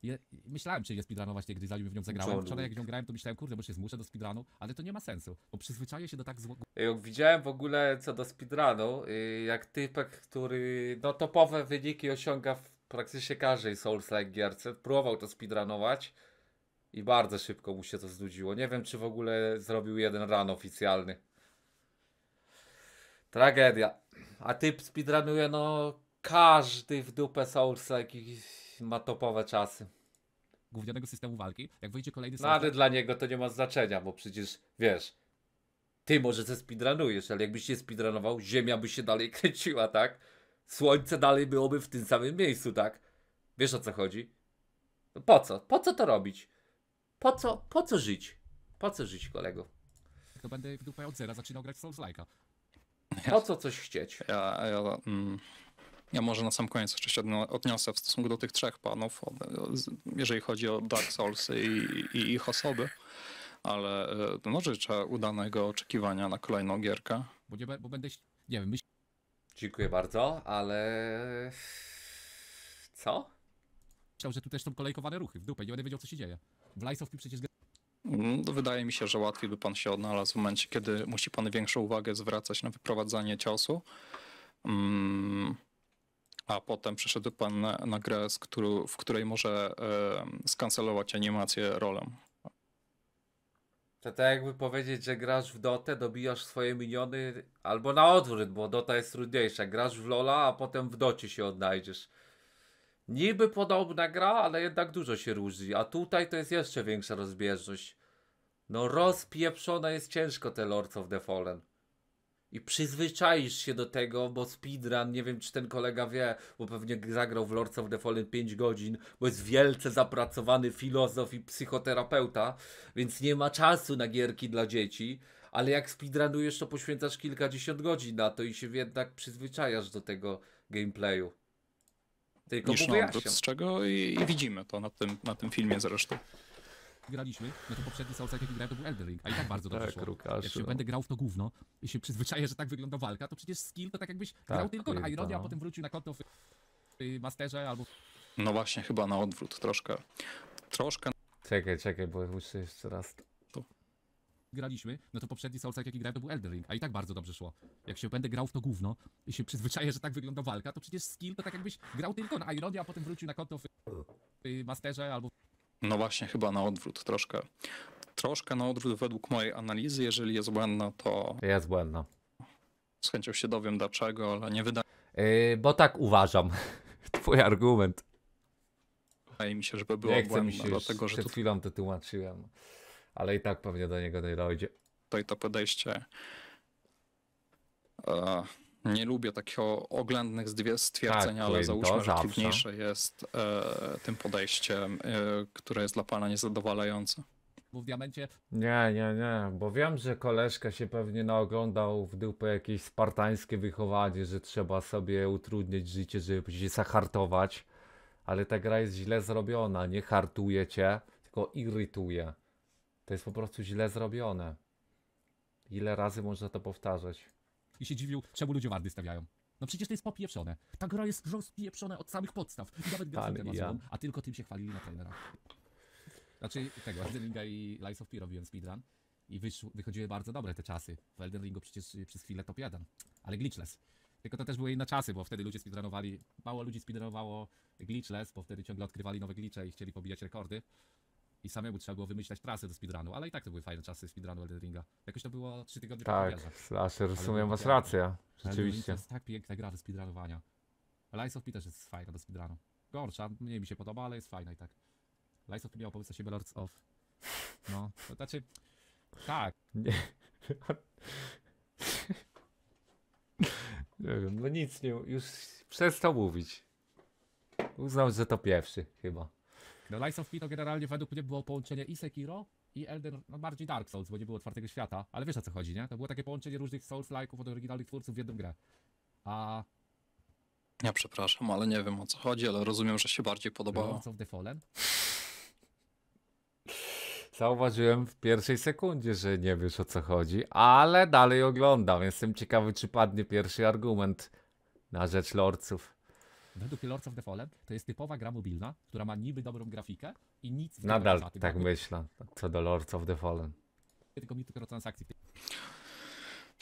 je, myślałem, czy je speedrunu właśnie, gdy zanim w nią zagrałem. Wczoraj jak w nią grałem, to myślałem, kurde, bo się zmuszę do speedrunu, ale to nie ma sensu, bo przyzwyczaję się do tak złego... Widziałem w ogóle co do speedrunu, y, jak typek, który no topowe wyniki osiąga w praktycznie każdej Souls-like gierce, próbował to speedrunować i bardzo szybko mu się to znudziło. Nie wiem, czy w ogóle zrobił jeden run oficjalny. Tragedia. A typ speedrunuje no każdy w dupę Souls-like ma topowe czasy. Gównianego systemu walki. Jak wyjdzie kolejny No ale dla niego to nie ma znaczenia, bo przecież wiesz, ty może ze speedrunujesz, ale jakbyś się speedrunował, ziemia by się dalej (laughs) kręciła, tak? Słońce dalej byłoby w tym samym miejscu, tak? Wiesz o co chodzi? No po co? Po co to robić? Po co? Po co żyć? Po co żyć, kolego? To będę w dupę od zera zaczynał grać Souls-like'a. Po co coś chcieć? Ja, ja, mm, ja może na sam koniec jeszcze się odniosę w stosunku do tych trzech panów, jeżeli chodzi o Dark Souls i, i ich osoby, ale e, no życzę udanego oczekiwania na kolejną gierkę. Bo, nie, bo będę, nie wiem, myśl... Dziękuję bardzo, ale... Co? Myślał, że tu też są kolejkowane ruchy w dupę, nie będę wiedział co się dzieje. W Lies of P przecież... Mm, no, wydaje mi się, że łatwiej by pan się odnalazł w momencie, kiedy musi pan większą uwagę zwracać na wyprowadzanie ciosu. Mm a potem przeszedł pan na, na grę, w której może skancelować animację rolą. To tak jakby powiedzieć, że grasz w Dotę, dobijasz swoje miniony, albo na odwrót, bo Dota jest trudniejsza. Grasz w Lola, a potem w Docie się odnajdziesz. Niby podobna gra, ale jednak dużo się różni, a tutaj to jest jeszcze większa rozbieżność. No rozpieprzone jest ciężko te Lords of the Fallen i przyzwyczaisz się do tego, bo speedrun, nie wiem czy ten kolega wie, bo pewnie zagrał w Lords of the Fallen 5 godzin, bo jest wielce zapracowany filozof i psychoterapeuta, więc nie ma czasu na gierki dla dzieci, ale jak speedrunujesz, to poświęcasz kilkadziesiąt godzin na to i się jednak przyzwyczajasz do tego gameplayu. Tylko Niż z czego i, i widzimy to na tym, na tym filmie zresztą graliśmy, no to poprzedni Souls jaki grałem, to był Elden Ring, a i tak bardzo dobrze tak, szło. jak się no. będę grał w to gówno i się przyzwyczaję, że tak wygląda walka, to przecież skill to tak jakbyś tak, grał tylko na tak. Ironia, a potem wrócił na kotow w Masterze albo... No właśnie, chyba na odwrót troszkę. Troszkę... Czekaj, czekaj, bo muszę jeszcze raz graliśmy, no to poprzedni Souls jaki grałem, to był Elden Ring, a i tak bardzo dobrze szło. Jak się będę grał w to gówno i się przyzwyczaję, że tak wygląda walka, to przecież skill to tak jakbyś grał tylko na Ironie, a potem wrócił na kotow w, Masterze albo no właśnie, chyba na odwrót troszkę. Troszkę na odwrót według mojej analizy. Jeżeli jest błędna, to. Jest błędna. Z chęcią się dowiem dlaczego, ale nie wydaje. Yy, bo tak uważam. (laughs) Twój argument. Wydaje mi się, żeby było nie błędna, mi się dlatego że. Przed tu... chwilą to tłumaczyłem, ale i tak pewnie do niego nie dojdzie. To i to podejście. E nie lubię takich oględnych stwierdzeń, tak, ale załóżmy, że trudniejsze jest e, tym podejściem, e, które jest dla pana niezadowalające. Mów diamencie. Nie, nie, nie, bo wiem, że koleżka się pewnie naoglądał w dupę jakieś spartańskie wychowanie, że trzeba sobie utrudnić życie, żeby się zahartować, ale ta gra jest źle zrobiona, nie hartuje cię, tylko irytuje. To jest po prostu źle zrobione. Ile razy można to powtarzać? i się dziwił, czemu ludzie wardy stawiają. No przecież to jest popieprzone. Ta gra jest rozpieprzone od samych podstaw. I nawet grafikę ma ja. a tylko tym się chwalili na trailerach. Znaczy tego, Elden i Lies of P robiłem speedrun i wyszło, wychodziły bardzo dobre te czasy. W Elden Ringu przecież przez chwilę top 1, ale glitchless. Tylko to też były inne czasy, bo wtedy ludzie speedrunowali, mało ludzi speedrunowało glitchless, bo wtedy ciągle odkrywali nowe glitche i chcieli pobijać rekordy. I samemu trzeba było wymyślać trasę do speedrunu, ale i tak to były fajne czasy speedrunu Elden Ringa. Jakoś to było 3 tygodnie tak, po Slasher, w sumie masz rację, rzeczywiście. jest tak piękna gra do speedrunowania. Lies of P też jest fajna do speedrunu. Gorsza, mniej mi się podoba, ale jest fajna i tak. Lies of P miał pomysł siebie Lords of... No, to znaczy... Tak. Nie. (laughs) nie wiem, no nic, nie, już przestał mówić. Uznał, że to pierwszy chyba. No Lies of P to generalnie według mnie było połączenie i Sekiro, i Elden, no bardziej Dark Souls, bo nie było otwartego świata, ale wiesz o co chodzi, nie? To było takie połączenie różnych Souls-like'ów od oryginalnych twórców w jedną grę. A... Ja przepraszam, ale nie wiem o co chodzi, ale rozumiem, że się bardziej podobało. Lords of the Fallen? (laughs) Zauważyłem w pierwszej sekundzie, że nie wiesz o co chodzi, ale dalej oglądam. Jestem ciekawy, czy padnie pierwszy argument na rzecz lordców według Lords of the Fallen to jest typowa gra mobilna, która ma niby dobrą grafikę i nic Nadal nie tak myślę, co do Lords of the Fallen. Tylko mikrotransakcji.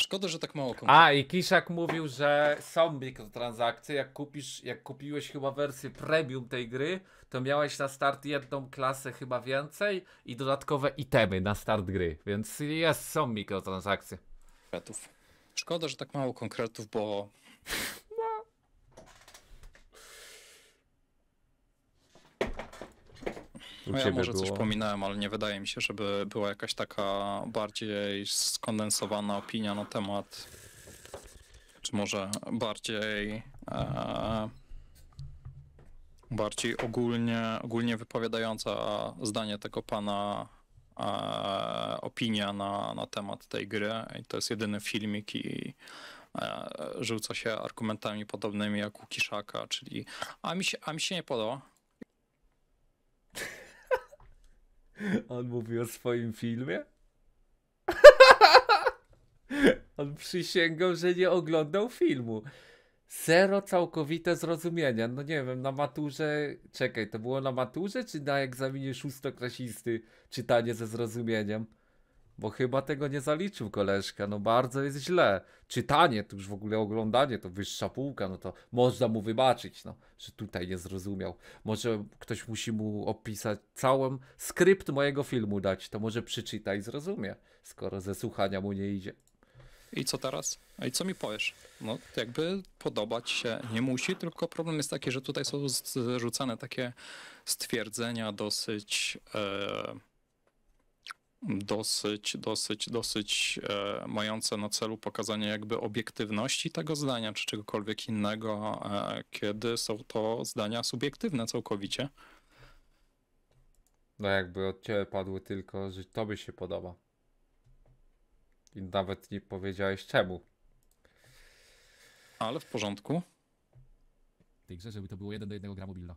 Szkoda, że tak mało komputer. A i Kiszak mówił, że są mikrotransakcje. Jak, kupisz, jak kupiłeś chyba wersję premium tej gry, to miałeś na start jedną klasę chyba więcej i dodatkowe itemy na start gry. Więc jest, są mikrotransakcje. Szkoda, że tak mało konkretów, bo U no ja może było... coś pominąłem, ale nie wydaje mi się, żeby była jakaś taka bardziej skondensowana opinia na temat, czy może bardziej e, bardziej ogólnie, ogólnie wypowiadająca zdanie tego pana e, opinia na, na temat tej gry. I to jest jedyny filmik i e, rzuca się argumentami podobnymi jak u Kiszaka, czyli a mi się, a mi się nie podoba. On mówi o swoim filmie? (laughs) On przysięgał, że nie oglądał filmu. Zero całkowite zrozumienia. No nie wiem, na maturze. Czekaj, to było na maturze czy na egzaminie szóstoklasisty czytanie ze zrozumieniem? bo chyba tego nie zaliczył koleżka, no bardzo jest źle. Czytanie, to już w ogóle oglądanie, to wyższa półka, no to można mu wybaczyć, no, że tutaj nie zrozumiał. Może ktoś musi mu opisać cały skrypt mojego filmu dać, to może przeczyta i zrozumie, skoro ze słuchania mu nie idzie. I co teraz? A i co mi powiesz? No, jakby podobać się nie musi, tylko problem jest taki, że tutaj są zrzucane takie stwierdzenia dosyć... Yy dosyć, dosyć, dosyć e, mające na celu pokazanie jakby obiektywności tego zdania czy czegokolwiek innego, e, kiedy są to zdania subiektywne całkowicie. No jakby od ciebie padły tylko, że tobie się podoba. I nawet nie powiedziałeś czemu. Ale w porządku. W tej grze, żeby to było 1 do 1 gra mobilna.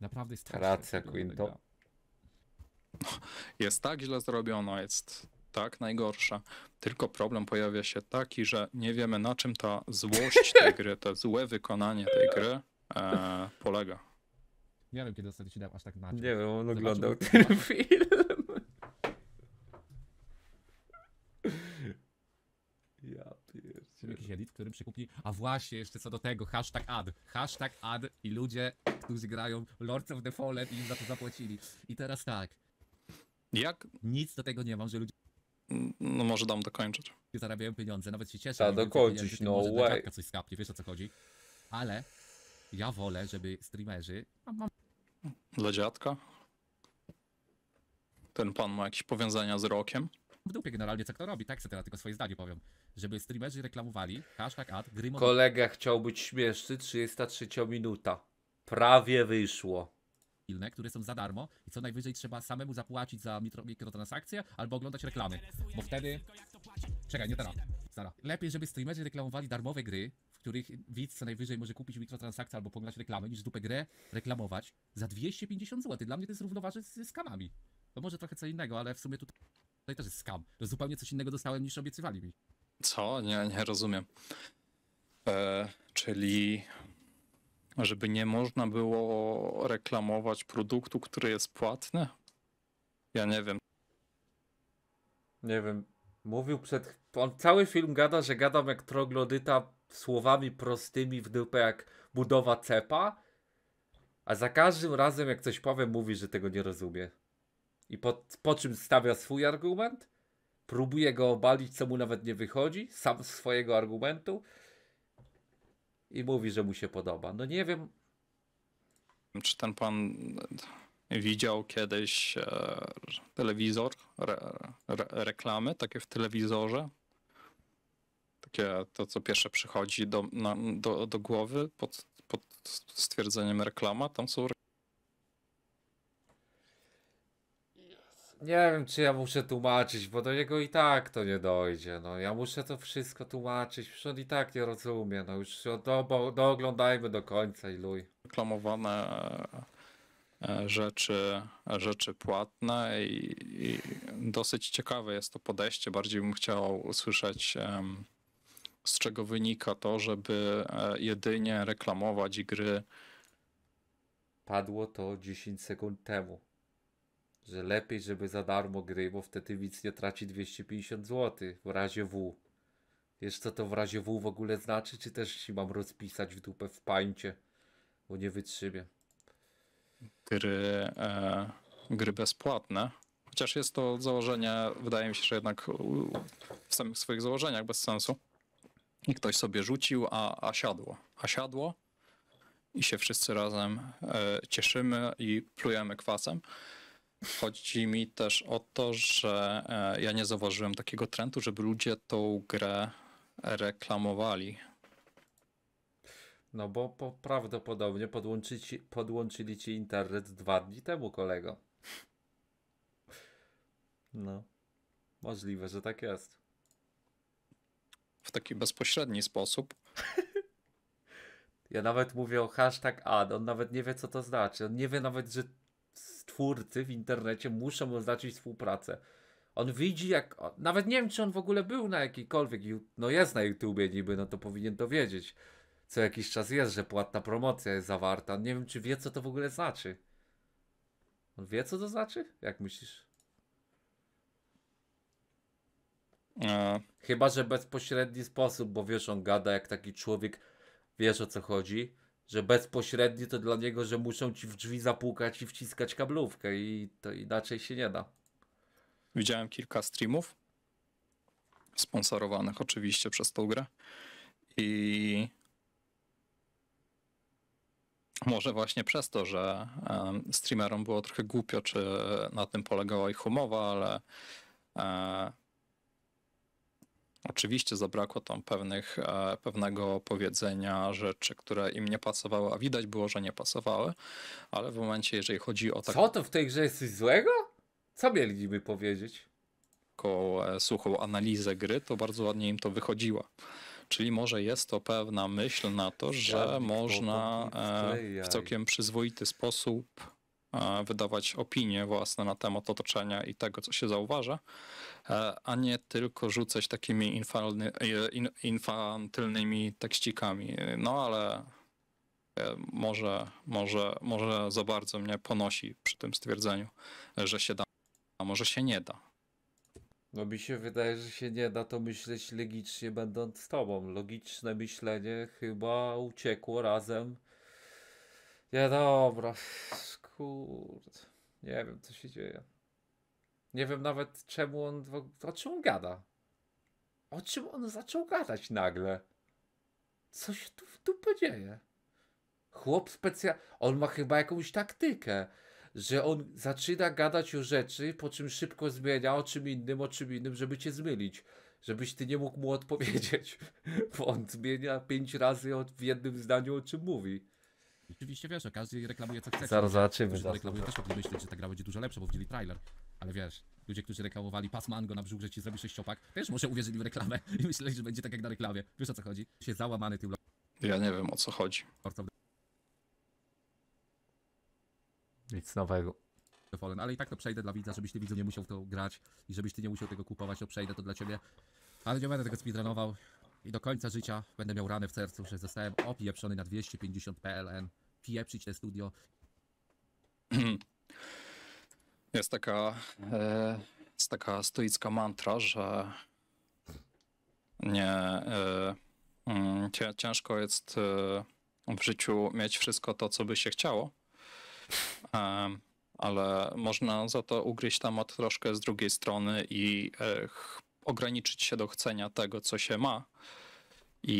Naprawdę strasznie. Racja, Quinto jest tak źle zrobiona, jest tak najgorsza. Tylko problem pojawia się taki, że nie wiemy na czym ta złość tej gry, to złe wykonanie tej gry e, polega. Nie wiem, kiedy ostatnio ci dał aż tak na. Nie wiem, on oglądał (laughs) ten film. Ja pierdolę. Jakiś edit, który przekupi. A właśnie, jeszcze co do tego, hashtag ad. Hashtag ad i ludzie, którzy grają Lords of the Fallen i im za to zapłacili. I teraz tak. Jak? Nic do tego nie mam, że ludzie mm, no może dam dokończyć. Zarabiają pieniądze, nawet się cieszę. A dokończyć, no może way. coś skapnie, wiesz o co chodzi. Ale ja wolę, żeby streamerzy... Dla dziadka? Ten pan ma jakieś powiązania z rokiem? W dupie generalnie co kto robi, tak sobie teraz tylko swoje zdanie powiem. Żeby streamerzy reklamowali hashtag ad gry... Kolega chciał być śmieszny, 33 minuta. Prawie wyszło mobilne, które są za darmo i co najwyżej trzeba samemu zapłacić za mikrotransakcję mikrotransakcje albo oglądać reklamy, bo wtedy... Czekaj, nie teraz, Zara. Lepiej, żeby streamerzy reklamowali darmowe gry, w których widz co najwyżej może kupić mikrotransakcję albo poglądać reklamy, niż dupę grę reklamować za 250 zł. Dla mnie to jest równoważne z skamami. To może trochę co innego, ale w sumie tutaj też jest skam. To zupełnie coś innego dostałem niż obiecywali mi. Co? Nie, nie rozumiem. E, czyli żeby nie można było reklamować produktu, który jest płatny? Ja nie wiem. Nie wiem. Mówił przed. On cały film gada, że gadam jak troglodyta słowami prostymi w dupę, jak budowa cepa. A za każdym razem, jak coś powiem, mówi, że tego nie rozumie. I po, po czym stawia swój argument? Próbuje go obalić, co mu nawet nie wychodzi, sam z swojego argumentu i mówi, że mu się podoba. No nie wiem. Czy ten pan widział kiedyś e, telewizor, re, re, reklamy takie w telewizorze? Takie to, co pierwsze przychodzi do, na, do, do głowy pod, pod stwierdzeniem reklama, tam są nie wiem, czy ja muszę tłumaczyć, bo do niego i tak to nie dojdzie. No, ja muszę to wszystko tłumaczyć, przecież on i tak nie rozumie. No, już do, do oglądajmy do końca i luj. Reklamowane e, e, rzeczy, rzeczy płatne i, i, dosyć ciekawe jest to podejście. Bardziej bym chciał usłyszeć, z czego wynika to, żeby e, jedynie reklamować gry. Padło to 10 sekund temu że lepiej, żeby za darmo gry, bo wtedy widz nie traci 250 zł w razie W. Wiesz co to w razie W w ogóle znaczy, czy też ci mam rozpisać w dupę w pańcie, bo nie wytrzymie. Gry, e, gry bezpłatne. Chociaż jest to założenie, wydaje mi się, że jednak w samych swoich założeniach bez sensu. I ktoś sobie rzucił, a, a siadło. A siadło i się wszyscy razem e, cieszymy i plujemy kwasem. Chodzi mi też o to, że e, ja nie zauważyłem takiego trendu, żeby ludzie tą grę reklamowali. No bo po, prawdopodobnie podłączy podłączyli ci internet dwa dni temu, kolego. No. Możliwe, że tak jest. W taki bezpośredni sposób. (laughs) ja nawet mówię o hashtag ad. On nawet nie wie, co to znaczy. On nie wie nawet, że twórcy w internecie muszą oznaczyć współpracę. On widzi, jak. Nawet nie wiem, czy on w ogóle był na jakiejkolwiek. No jest na YouTubie niby, no to powinien to wiedzieć. Co jakiś czas jest, że płatna promocja jest zawarta. Nie wiem, czy wie, co to w ogóle znaczy. On wie, co to znaczy? Jak myślisz? No. Chyba, że bezpośredni sposób, bo wiesz, on gada jak taki człowiek, wiesz o co chodzi że bezpośrednio to dla niego, że muszą ci w drzwi zapukać i wciskać kablówkę i to inaczej się nie da. Widziałem kilka streamów sponsorowanych oczywiście przez tą grę i może właśnie przez to, że streamerom było trochę głupio, czy na tym polegała ich umowa, ale e, Oczywiście zabrakło tam pewnych, e, pewnego powiedzenia, rzeczy, które im nie pasowały, a widać było, że nie pasowały, ale w momencie, jeżeli chodzi o tak... Co to w tej grze jest coś złego? Co mieliby powiedzieć? Taką e, suchą analizę gry, to bardzo ładnie im to wychodziło. Czyli może jest to pewna myśl na to, że można w e, całkiem przyzwoity sposób E, wydawać opinie własne na temat otoczenia i tego, co się zauważa, e, a nie tylko rzucać takimi e, infantylnymi tekścikami. No ale może, może, może za bardzo mnie ponosi przy tym stwierdzeniu, że się da, a może się nie da. No mi się wydaje, że się nie da to myśleć logicznie będąc z tobą. Logiczne myślenie chyba uciekło razem. Nie dobra, Kurde. Nie wiem, co się dzieje. Nie wiem nawet, czemu on. O czym on gada? O czym on zaczął gadać nagle? Co się tu w dupę dzieje? Chłop specjal. On ma chyba jakąś taktykę, że on zaczyna gadać o rzeczy, po czym szybko zmienia o czym innym, o czym innym, żeby cię zmylić. Żebyś ty nie mógł mu odpowiedzieć, (laughs) bo on zmienia pięć razy w jednym zdaniu, o czym mówi. Oczywiście wiesz, o każdy reklamuje co chce. Zaraz zobaczymy. Którzy zaraz reklamują też mogli myśleć, że ta gra będzie dużo lepsza, bo widzieli trailer. Ale wiesz, ludzie, którzy reklamowali pas mango na brzuch, że ci zrobi sześciopak, też może uwierzyli w reklamę (laughs) i myśleli, że będzie tak jak na reklamie. Wiesz o co chodzi? Się załamany tym Ja nie wiem o co chodzi. Nic nowego. Fallen, ale i tak to przejdę dla widza, żebyś ty widzu nie musiał w to grać i żebyś ty nie musiał tego kupować, to przejdę to dla ciebie. Ale nie będę tego speedrunował. I do końca życia będę miał ranę w sercu, że zostałem opieprzony na 250 PLN. Pieprzyć te studio. (clears throat) Jest taka, e, jest taka stoicka mantra, że nie, e, mm, ciężko jest e, w życiu mieć wszystko to, co by się chciało, ale można za to ugryźć temat troszkę z drugiej strony i ograniczyć się do chcenia tego, co się ma. I,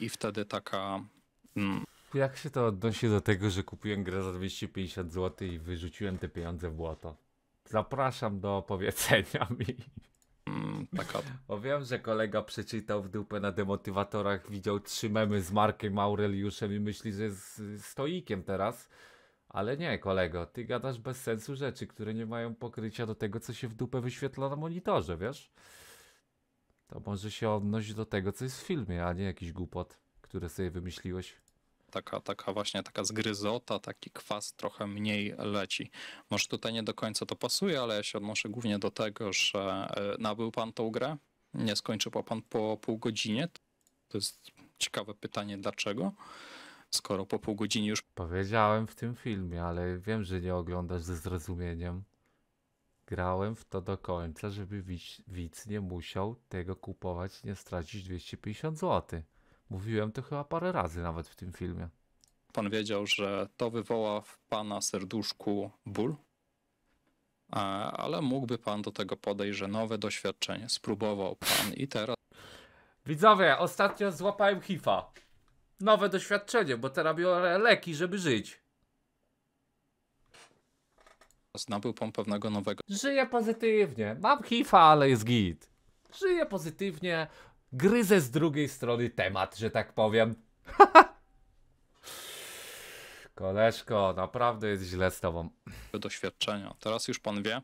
i wtedy taka. Mm. Jak się to odnosi do tego, że kupiłem grę za 250 zł i wyrzuciłem te pieniądze w błoto? Zapraszam do opowiedzenia mi. Mm, taka. (laughs) Bo wiem, że kolega przeczytał w dupę na demotywatorach, widział trzy memy z Markiem Aureliuszem i myśli, że jest stoikiem teraz. Ale nie, kolego, ty gadasz bez sensu rzeczy, które nie mają pokrycia do tego, co się w dupę wyświetla na monitorze, wiesz? to może się odnosić do tego, co jest w filmie, a nie jakiś głupot, które sobie wymyśliłeś. Taka, taka właśnie taka zgryzota, taki kwas trochę mniej leci. Może tutaj nie do końca to pasuje, ale ja się odnoszę głównie do tego, że e, nabył pan tą grę, nie skończył pan po pół godzinie. To jest ciekawe pytanie, dlaczego? Skoro po pół godziny już. Powiedziałem w tym filmie, ale wiem, że nie oglądasz ze zrozumieniem grałem w to do końca, żeby widz, widz nie musiał tego kupować, nie stracić 250 zł. Mówiłem to chyba parę razy nawet w tym filmie. Pan wiedział, że to wywoła w pana serduszku ból, e, ale mógłby pan do tego podejść, że nowe doświadczenie spróbował pan i teraz. Widzowie, ostatnio złapałem HIFA. Nowe doświadczenie, bo teraz biorę leki, żeby żyć z pom pewnego nowego. Żyję pozytywnie. Mam hifa, ale jest git. Żyję pozytywnie. Gryzę z drugiej strony temat, że tak powiem. (laughs) Koleżko, naprawdę jest źle z tobą. Doświadczenia. Teraz już pan wie,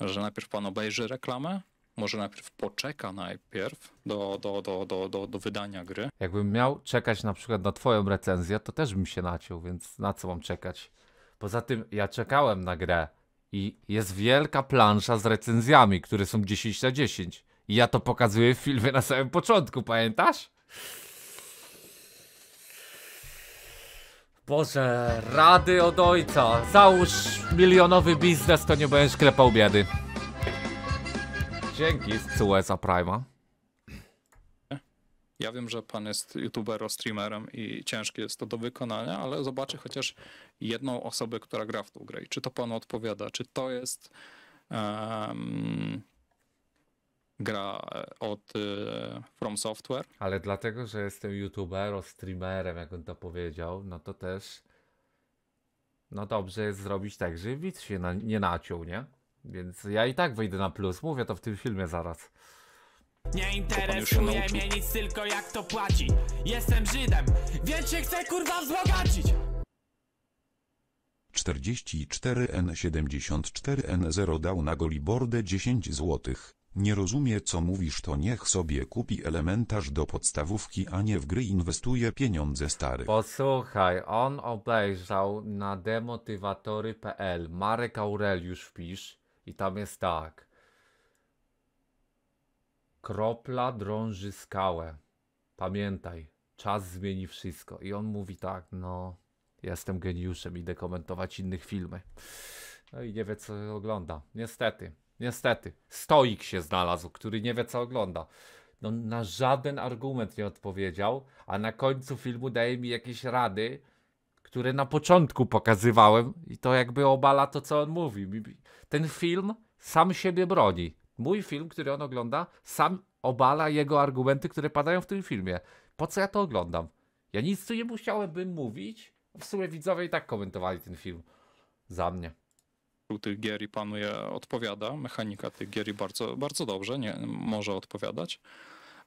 że najpierw pan obejrzy reklamę, może najpierw poczeka najpierw do, do, do, do, do, do wydania gry. Jakbym miał czekać na przykład na twoją recenzję, to też bym się naciął, więc na co mam czekać? Poza tym ja czekałem na grę i jest wielka plansza z recenzjami, które są 10 na 10. I ja to pokazuję w filmie na samym początku, pamiętasz? Boże, rady od ojca. Załóż milionowy biznes, to nie będziesz klepał biedy. Dzięki z Sueza Prima. Ja wiem, że pan jest youtuberem, streamerem i ciężkie jest to do wykonania, ale zobaczy chociaż jedną osobę, która gra w tą grę. I czy to panu odpowiada? Czy to jest um, gra e, od e, From Software? Ale dlatego, że jestem youtuberem, streamerem, jak on to powiedział, no to też no dobrze jest zrobić tak, że widz się na, nie naciął, nie? Więc ja i tak wejdę na plus. Mówię to w tym filmie zaraz. Nie interesuje mnie nic, tylko jak to płaci Jestem Żydem, więc się chcę kurwa wzbogacić 44N74N0 dał na golibordę 10 złotych. Nie rozumie co mówisz to niech sobie kupi elementarz do podstawówki, a nie w gry inwestuje pieniądze stary. Posłuchaj, on obejrzał na demotywatory.pl Marek Aureliusz wpisz i tam jest tak. Kropla drąży skałę. Pamiętaj, czas zmieni wszystko. I on mówi tak, no, jestem geniuszem, idę komentować innych filmy. No i nie wie, co ogląda. Niestety, niestety. Stoik się znalazł, który nie wie, co ogląda. No, na żaden argument nie odpowiedział, a na końcu filmu daje mi jakieś rady, które na początku pokazywałem i to jakby obala to, co on mówi. Ten film sam siebie broni. Mój film, który on ogląda, sam obala jego argumenty, które padają w tym filmie. Po co ja to oglądam? Ja nic tu nie musiałbym mówić. W sumie widzowie i tak komentowali ten film. Za mnie tych gier i panuje, odpowiada. Mechanika tych gier i bardzo, bardzo dobrze nie, może odpowiadać.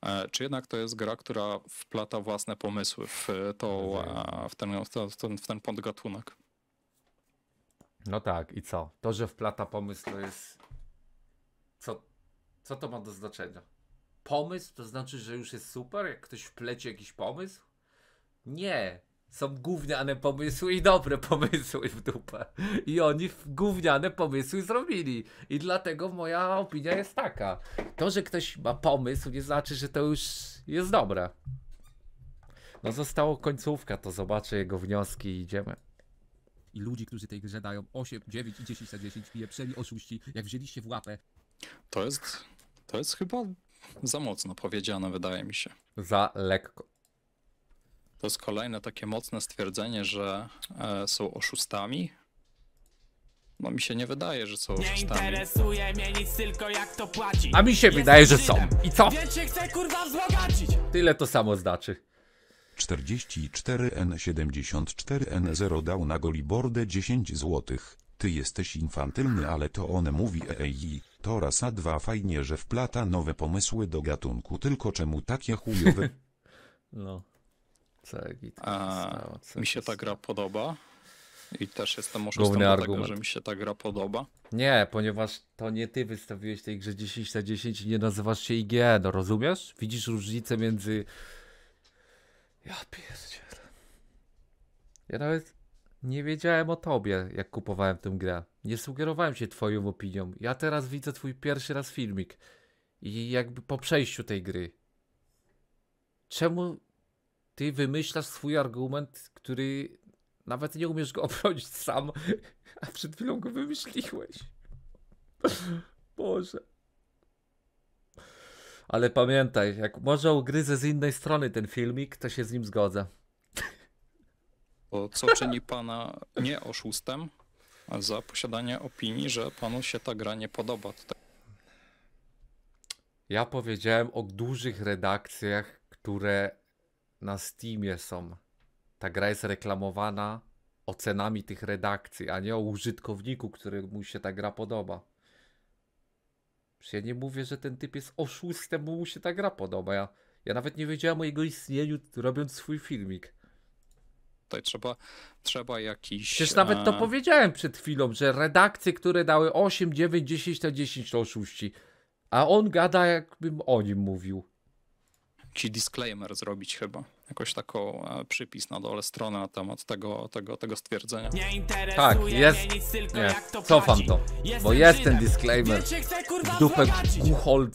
E, czy jednak to jest gra, która wplata własne pomysły w, to, e, w, ten, w, ten, w ten podgatunek? No tak, i co? To, że wplata pomysł, to jest co to ma do znaczenia? Pomysł to znaczy, że już jest super, jak ktoś wpleci jakiś pomysł? Nie. Są gówniane pomysły i dobre (laughs) pomysły w dupę. I oni gówniane pomysły zrobili. I dlatego moja opinia jest taka. To, że ktoś ma pomysł, nie znaczy, że to już jest dobre. No zostało końcówka, to zobaczę jego wnioski i idziemy i ludzi, którzy tej grze dają 8, 9 i 10 na 10 i je przeli oszuści, jak wzięliście w łapę. To jest to jest chyba za mocno powiedziane, wydaje mi się. Za lekko. To jest kolejne takie mocne stwierdzenie, że e, są oszustami. No mi się nie wydaje, że są Nie interesuje mnie nic, tylko jak to płaci. A mi się wydaje, że są. I co? Więc się chcę kurwa wzbogacić. Tyle to samo znaczy. 44N74N0 dał na goli borde 10 złotych. Ty jesteś infantylny, ale to one mówi ej. To rasa dwa fajnie, że wplata nowe pomysły do gatunku, tylko czemu takie chujowe? (laughs) no. Cegi, A, mi się ta gra podoba. I też jestem oszustem tego, że mi się ta gra podoba. Nie, ponieważ to nie ty wystawiłeś tej grze 10 na 10 i nie nazywasz się IG, no rozumiesz? Widzisz różnicę między... Ja pierdzielę. Ja nawet nie wiedziałem o tobie, jak kupowałem tę grę. Nie sugerowałem się twoją opinią. Ja teraz widzę twój pierwszy raz filmik. I jakby po przejściu tej gry. Czemu ty wymyślasz swój argument, który nawet nie umiesz go (laughs) obronić sam, a przed chwilą go wymyśliłeś? Boże. Ale pamiętaj, jak może ugryzę z innej strony ten filmik, to się z nim zgodzę. O co czyni pana nie oszustem? za posiadanie opinii, że panu się ta gra nie podoba. Tak- ja powiedziałem o dużych redakcjach, które na Steamie są. Ta gra jest reklamowana ocenami tych redakcji, a nie o użytkowniku, któremu się ta gra podoba. Przecież ja nie mówię, że ten typ jest oszustem, bo mu się ta gra podoba. Ja, ja nawet nie wiedziałem o jego istnieniu, robiąc swój filmik. Tutaj trzeba, trzeba jakiś... Przecież nawet to e, powiedziałem przed chwilą, że redakcje, które dały 8, 9, 10 na 10 to oszuści. A on gada jakbym o nim mówił. Ci disclaimer zrobić chyba jakoś taką e, przypis na dole strona na temat tego, tego, tego stwierdzenia. Tak, jest, jest, cofam to, bo jest ten disclaimer w dupę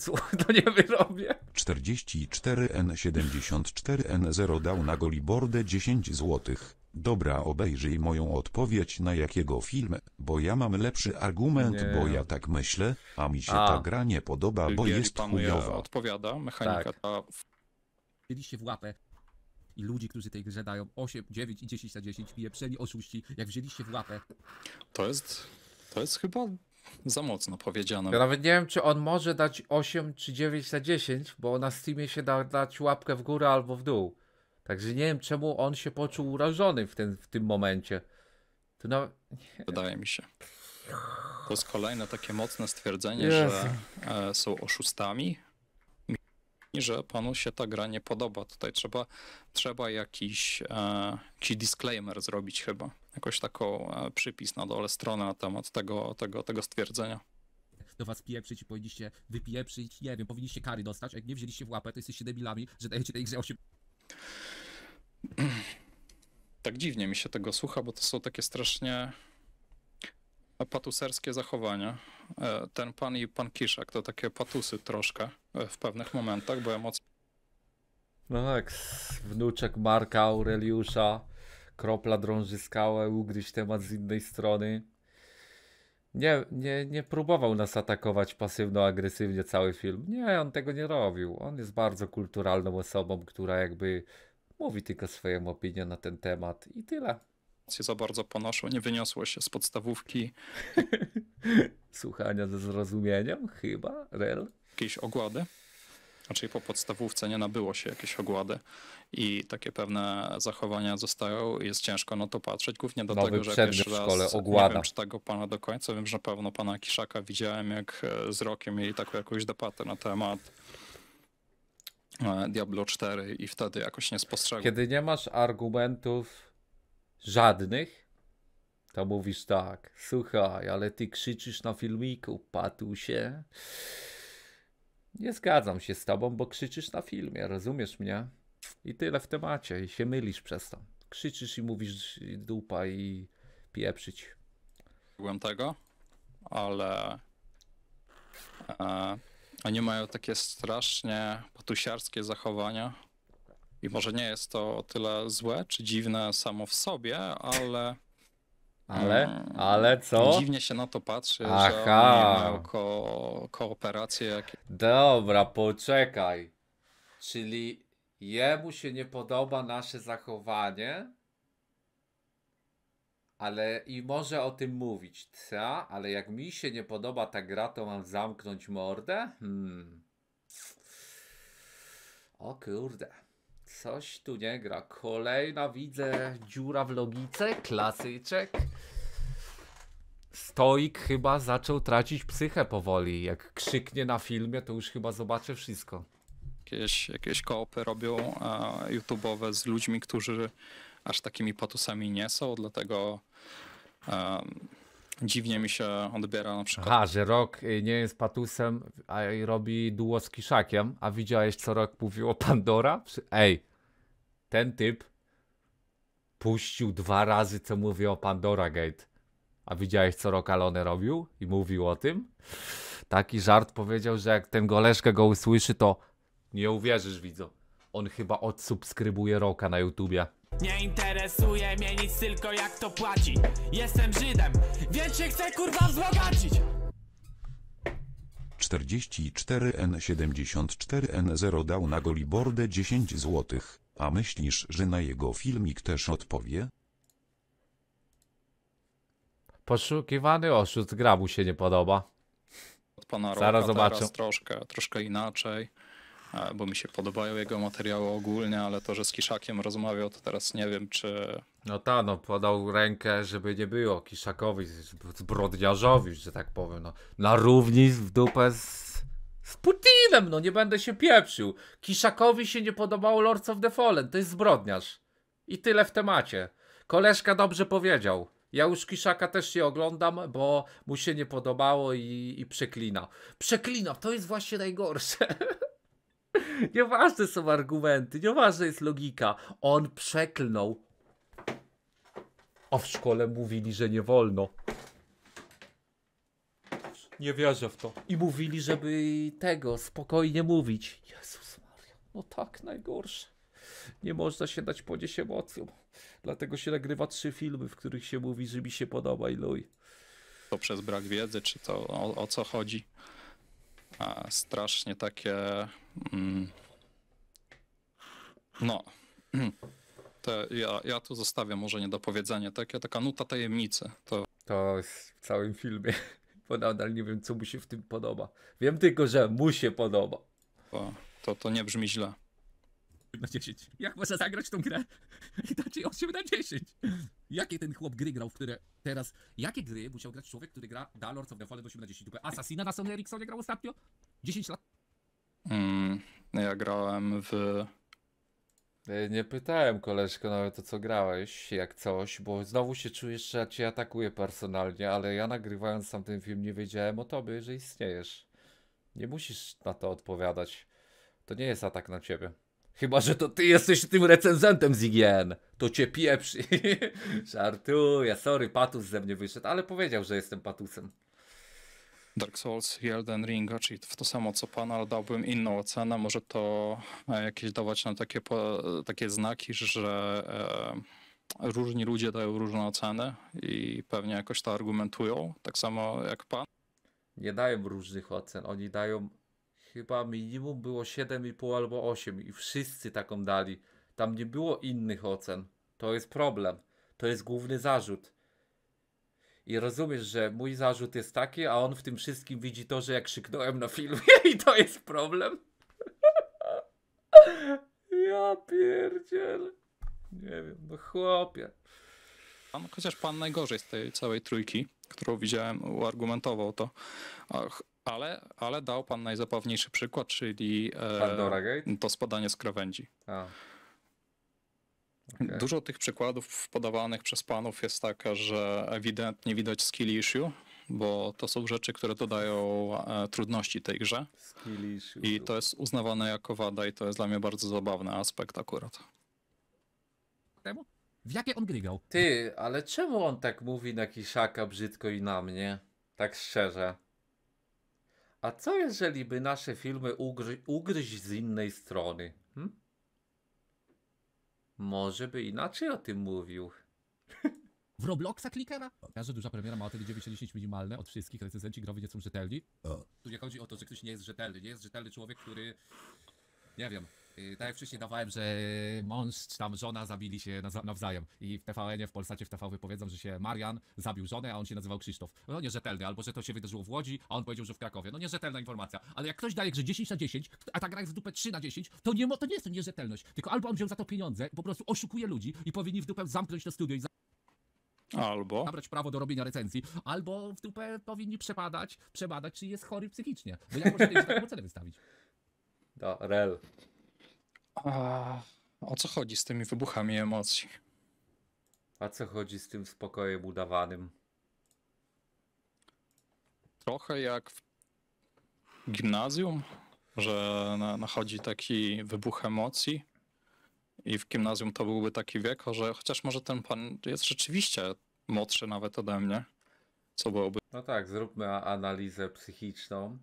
(laughs) to nie wyrobię. 44N74N0 dał na golibordę 10 złotych. Dobra, obejrzyj moją odpowiedź na jakiego film, bo ja mam lepszy argument, nie. bo ja tak myślę, a mi się a. ta gra nie podoba, bo Wieli jest chujowa. odpowiada, mechanika tak. ta... w łapę i ludzi, którzy tej grze dają 8, 9 i 10 na 10, pieprzeni oszuści, jak wzięliście w łapę. To jest, to jest chyba za mocno powiedziane. Ja nawet nie wiem, czy on może dać 8 czy 9 na 10, bo na Steamie się da dać łapkę w górę albo w dół. Także nie wiem, czemu on się poczuł urażony w, ten, w tym momencie. To nawet... Wydaje mi się. To jest kolejne takie mocne stwierdzenie, Jezu. że e, są oszustami, że panu się ta gra nie podoba. Tutaj trzeba, trzeba jakiś, e, disclaimer zrobić chyba, jakoś taką e, przypis na dole strony na temat tego, tego, tego stwierdzenia do was pieprzyć i powinniście wypieprzyć, nie wiem, powinniście kary dostać, jak nie wzięliście w łapę, to jesteście debilami, że dajecie tej grze 8... Tak dziwnie mi się tego słucha, bo to są takie strasznie e, patuserskie zachowania. E, ten pan i pan Kiszek to takie patusy troszkę e, w pewnych momentach, bo emocje... No tak, wnuczek Marka Aureliusza, kropla drąży skałę, ugryź temat z innej strony. Nie, nie, nie próbował nas atakować pasywno-agresywnie cały film. Nie, on tego nie robił. On jest bardzo kulturalną osobą, która jakby mówi tylko swoją opinię na ten temat i tyle za bardzo ponoszą, nie wyniosło się z podstawówki. (laughs) Słuchania ze zrozumieniem chyba, rel. Jakieś ogłady. Raczej po podstawówce nie nabyło się jakieś ogłady i takie pewne zachowania zostały. Jest ciężko na to patrzeć, głównie do Nowy tego, że pierwszy w szkole, raz ogłada. nie wiem czy tego pana do końca, wiem, że na pewno pana Kiszaka widziałem jak e, z rokiem mieli taką jakąś debatę na temat e, Diablo 4 i wtedy jakoś nie spostrzegłem. Kiedy nie masz argumentów Żadnych? To mówisz tak, słuchaj, ale ty krzyczysz na filmiku, patusie. Nie zgadzam się z tobą, bo krzyczysz na filmie, rozumiesz mnie? I tyle w temacie, i się mylisz przez to. Krzyczysz i mówisz dupa i pieprzyć. Byłem tego, ale e, oni mają takie strasznie patusiarskie zachowania. I może nie jest to o tyle złe czy dziwne samo w sobie, ale. Ale, mm, ale co? Dziwnie się na to patrzy, Aha. że nie ko kooperację. Jak... Dobra, poczekaj. Czyli jemu się nie podoba nasze zachowanie, ale i może o tym mówić, co? Ale jak mi się nie podoba ta gra, to mam zamknąć mordę? Hmm. O kurde. Coś tu nie gra. Kolejna widzę dziura w logice, klasyczek. Stoik chyba zaczął tracić psychę powoli. Jak krzyknie na filmie, to już chyba zobaczę wszystko. Jakieś, jakieś koopy robią e, YouTube'owe z ludźmi, którzy aż takimi patusami nie są, dlatego um, dziwnie mi się odbiera na przykład. Aha, że Rok y, nie jest patusem, a robi duo z Kiszakiem, a widziałeś co Rok mówiło Pandora? Ej, ten typ puścił dwa razy co mówi o Pandora Gate. A widziałeś co Rok Alone robił i mówił o tym? Taki żart powiedział, że jak ten goleżkę go usłyszy to nie uwierzysz widzo. On chyba odsubskrybuje Roka na YouTubie. Nie interesuje mnie nic, tylko jak to płaci Jestem Żydem, więc się chcę kurwa wzbogacić 44N74N0 dał na Golibordę 10 złotych, a myślisz, że na jego filmik też odpowie? Poszukiwany oszust, gra mu się nie podoba. Od pana Zaraz zobaczę. teraz troszkę, troszkę inaczej bo mi się podobają jego materiały ogólnie, ale to, że z Kiszakiem rozmawiał, to teraz nie wiem, czy... No ta, no podał rękę, żeby nie było Kiszakowi, zbrodniarzowi, że tak powiem, no, na równi w dupę z z Putinem, no nie będę się pieprzył. Kiszakowi się nie podobało Lords of the Fallen, to jest zbrodniarz. I tyle w temacie. Koleżka dobrze powiedział. Ja już Kiszaka też nie oglądam, bo mu się nie podobało i, i przeklina. Przeklina, to jest właśnie najgorsze. (laughs) Nieważne są argumenty, nieważna jest logika. On przeklnął. A w szkole mówili, że nie wolno. Nie wierzę w to. I mówili, żeby tego spokojnie mówić. Jezus Maria, no tak najgorsze. Nie można się dać ponieść emocjom. Dlatego się nagrywa trzy filmy, w których się mówi, że mi się podoba i luj. To przez brak wiedzy, czy to o, o co chodzi? strasznie takie. Mm, no. (clears throat) ja, ja tu zostawię może niedopowiedzenie, takie, taka nuta tajemnicy. To... to w całym filmie, (laughs) bo nadal nie wiem, co mu się w tym podoba. Wiem tylko, że mu się podoba. To, to, to nie brzmi źle na 10. Jak można zagrać tą grę i dać jej 8 na 10? Jakie ten chłop gry grał, w które teraz... Jakie gry musiał grać człowiek, który gra da Lords of the Fallen 8 na 10? Tylko Assassina na Sony Ericssonie grał ostatnio? 10 lat? Mm, ja grałem w... Nie pytałem koleżko nawet to co grałeś, jak coś, bo znowu się czujesz, że ja cię atakuję personalnie, ale ja nagrywając sam ten film nie wiedziałem o tobie, że istniejesz. Nie musisz na to odpowiadać. To nie jest atak na ciebie. Chyba, że to ty jesteś tym recenzentem z IGN. To cię pieprzy. (laughs) Żartuję, sorry, patus ze mnie wyszedł, ale powiedział, że jestem patusem. Dark Souls Elden Ring, czyli w to samo co pan, ale dałbym inną ocenę. Może to e, jakieś dawać nam takie, takie znaki, że e, różni ludzie dają różne oceny i pewnie jakoś to argumentują, tak samo jak pan. Nie dają różnych ocen, oni dają chyba minimum było 7,5 albo 8 i wszyscy taką dali. Tam nie było innych ocen. To jest problem. To jest główny zarzut. I rozumiesz, że mój zarzut jest taki, a on w tym wszystkim widzi to, że jak krzyknąłem na filmie (laughs) i to jest problem. (laughs) ja pierdziel. Nie wiem, no chłopie. Chociaż pan najgorzej z tej całej trójki, którą widziałem, uargumentował to. Ach, ale, ale dał pan najzabawniejszy przykład, czyli e, to spadanie z krawędzi. A. Okay. Dużo tych przykładów podawanych przez panów jest taka, że ewidentnie widać skill issue, bo to są rzeczy, które dodają e, trudności tej grze. Skill issue. I to jest uznawane jako wada i to jest dla mnie bardzo zabawny aspekt akurat. Temu? W jakie on grygał? Ty, ale czemu on tak mówi na Kiszaka brzydko i na mnie? Tak szczerze. A co jeżeli by nasze filmy ugry ugryźć z innej strony? Hm? Może by inaczej o tym mówił. W Robloxa klikera? Każda duża premiera ma o tyle 910 minimalne od wszystkich recenzenci growy nie są rzetelni. Tu nie chodzi o to, że ktoś nie jest rzetelny. Nie jest rzetelny człowiek, który... Nie wiem, Y, tak jak wcześniej dawałem, że y, mąż czy tam żona zabili się nawzajem. I w TVN-ie, w Polsacie, w TV wypowiedzą, że się Marian zabił żonę, a on się nazywał Krzysztof. No nierzetelny, albo że to się wydarzyło w Łodzi, a on powiedział, że w Krakowie. No nierzetelna informacja. Ale jak ktoś daje grze 10 na 10, a ta gra jest w dupę 3 na 10, to nie, to nie jest to nierzetelność. Tylko albo on wziął za to pieniądze, po prostu oszukuje ludzi i powinni w dupę zamknąć to studio i za Albo. Nabrać prawo do robienia recenzji, albo w dupę powinni przepadać, przebadać, czy jest chory psychicznie. Bo ja może tej tak ocenę wystawić? Do, rel. A o co chodzi z tymi wybuchami emocji? A co chodzi z tym spokojem udawanym? Trochę jak w gimnazjum, że nachodzi taki wybuch emocji. I w gimnazjum to byłby taki wiek, że chociaż może ten pan jest rzeczywiście młodszy nawet ode mnie, co byłoby. No tak, zróbmy analizę psychiczną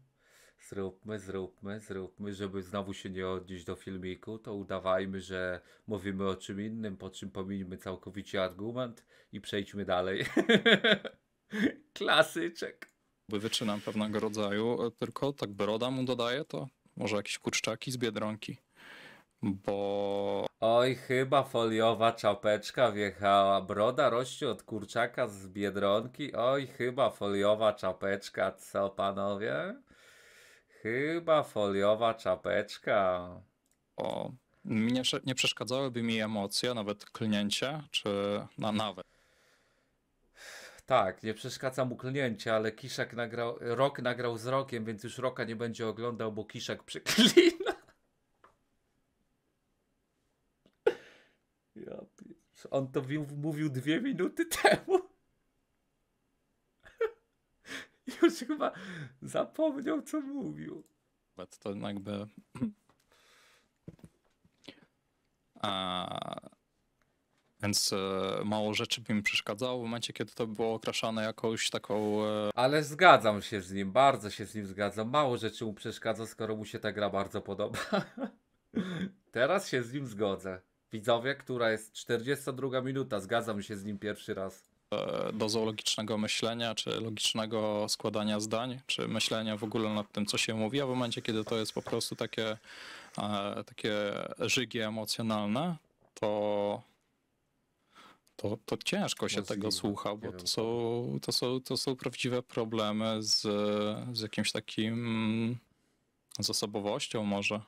zróbmy, zróbmy, zróbmy, żeby znowu się nie odnieść do filmiku, to udawajmy, że mówimy o czym innym, po czym pomijmy całkowicie argument i przejdźmy dalej. (laughs) Klasyczek. By wyczynam pewnego rodzaju, e, tylko tak broda mu dodaje to może jakieś kurczaki z Biedronki, bo... Oj, chyba foliowa czapeczka wjechała. Broda rośnie od kurczaka z Biedronki. Oj, chyba foliowa czapeczka, co panowie? Chyba foliowa czapeczka. O, nie, nie przeszkadzałyby mi emocje, nawet klnięcie, czy na nawet. Tak, nie przeszkadza mu klnięcie, ale Kiszak nagrał, rok nagrał z rokiem, więc już roka nie będzie oglądał, bo Kiszak przyklina. Ja, on to mówił dwie minuty temu. (laughs) już chyba zapomniał, co mówił. To jakby... (clears throat) A, więc e, mało rzeczy by mi przeszkadzało w momencie, kiedy to było okraszane jakąś taką... E... Ale zgadzam się z nim, bardzo się z nim zgadzam. Mało rzeczy mu przeszkadza, skoro mu się ta gra bardzo podoba. (laughs) Teraz się z nim zgodzę. Widzowie, która jest 42 minuta, zgadzam się z nim pierwszy raz. E, do zoologicznego myślenia, czy logicznego składania zdań, czy myślenia w ogóle nad tym, co się mówi, a w momencie, kiedy to jest po prostu takie, e, takie żygie emocjonalne, to to, to ciężko się no, tego słucha, bo to są, to, są, to są prawdziwe problemy z, z jakimś takim zasobowością może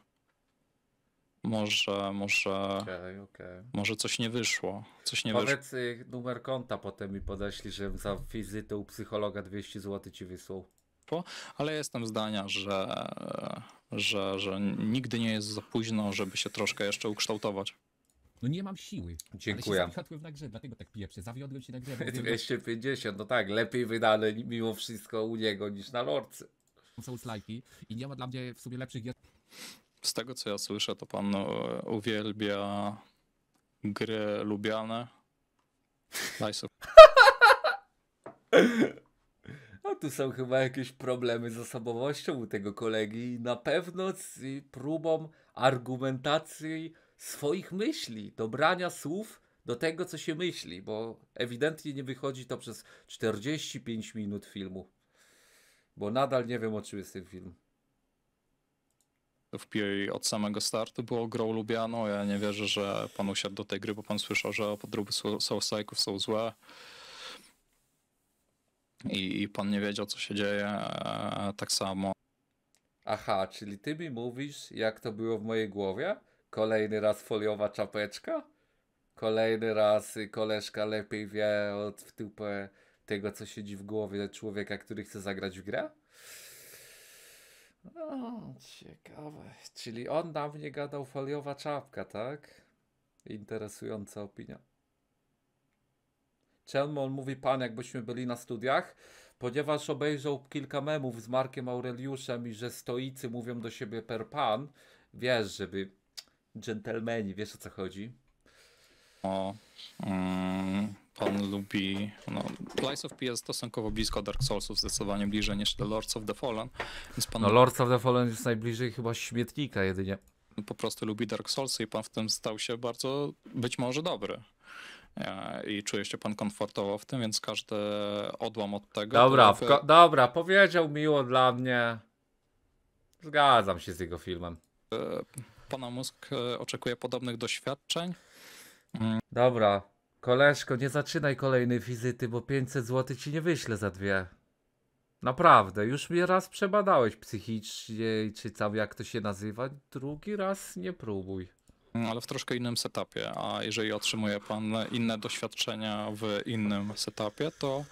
może, może, okay, okay. może coś nie wyszło. Coś nie Powiedz wyszło. numer konta potem mi podeśli, że za wizytę u psychologa 200 zł ci wysłał. Po, ale jestem zdania, że, że, że nigdy nie jest za późno, żeby się troszkę jeszcze ukształtować. No nie mam siły. Dziękuję. Ale się zawiodłem na grze, dlatego tak pieprzę. Zawiodłem się na grze. 250, no tak, lepiej wydane mimo wszystko u niego niż na lorcy. Są Lifey i nie ma dla mnie w sumie lepszych gier z tego co ja słyszę, to pan e, uwielbia gry lubiane. Nice. (laughs) A tu są chyba jakieś problemy z osobowością u tego kolegi. Na pewno z próbą argumentacji swoich myśli, dobrania słów do tego, co się myśli, bo ewidentnie nie wychodzi to przez 45 minut filmu. Bo nadal nie wiem, o czym jest ten film w PA od samego startu było grą lubianą. Ja nie wierzę, że pan usiadł do tej gry, bo pan słyszał, że podróby Soulslike'ów są złe. I, I pan nie wiedział, co się dzieje. E, tak samo. Aha, czyli ty mi mówisz, jak to było w mojej głowie? Kolejny raz foliowa czapeczka? Kolejny raz koleżka lepiej wie od w tego, co siedzi w głowie człowieka, który chce zagrać w grę? O, ciekawe. Czyli on na mnie gadał foliowa czapka, tak? Interesująca opinia. Czemu on mówi pan, jakbyśmy byli na studiach? Ponieważ obejrzał kilka memów z Markiem Aureliuszem i że stoicy mówią do siebie per pan, wiesz, żeby dżentelmeni, wiesz o co chodzi. O, mm, pan lubi. No, Lies of P jest stosunkowo blisko Dark Soulsów, zdecydowanie bliżej niż The Lords of the Fallen. Więc pan no, Lords of the Fallen jest najbliżej chyba śmietnika jedynie. Po prostu lubi Dark Soulsy i pan w tym stał się bardzo być może dobry e, i czuje się pan komfortowo w tym, więc każdy odłam od tego. Dobra, dobra powiedział miło dla mnie. Zgadzam się z jego filmem. E, pana mózg e, oczekuje podobnych doświadczeń, Dobra. Koleżko, nie zaczynaj kolejnej wizyty, bo 500 zł ci nie wyślę za dwie. Naprawdę, już mnie raz przebadałeś psychicznie, czy tam jak to się nazywa. Drugi raz nie próbuj. Mm, ale w troszkę innym setupie, a jeżeli otrzymuje pan inne doświadczenia w innym setupie, to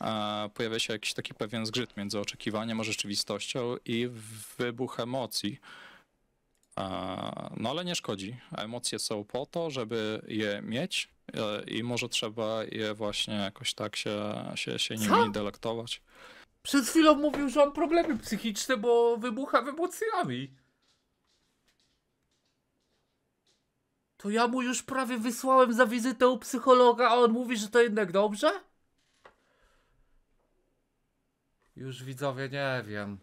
e, pojawia się jakiś taki pewien zgrzyt między oczekiwaniem a rzeczywistością i wybuch emocji no ale nie szkodzi. Emocje są po to, żeby je mieć e, i może trzeba je właśnie jakoś tak się, się, się nimi Co? delektować. Przed chwilą mówił, że mam problemy psychiczne, bo wybucha emocjami. To ja mu już prawie wysłałem za wizytę u psychologa, a on mówi, że to jednak dobrze? Już widzowie nie wiem.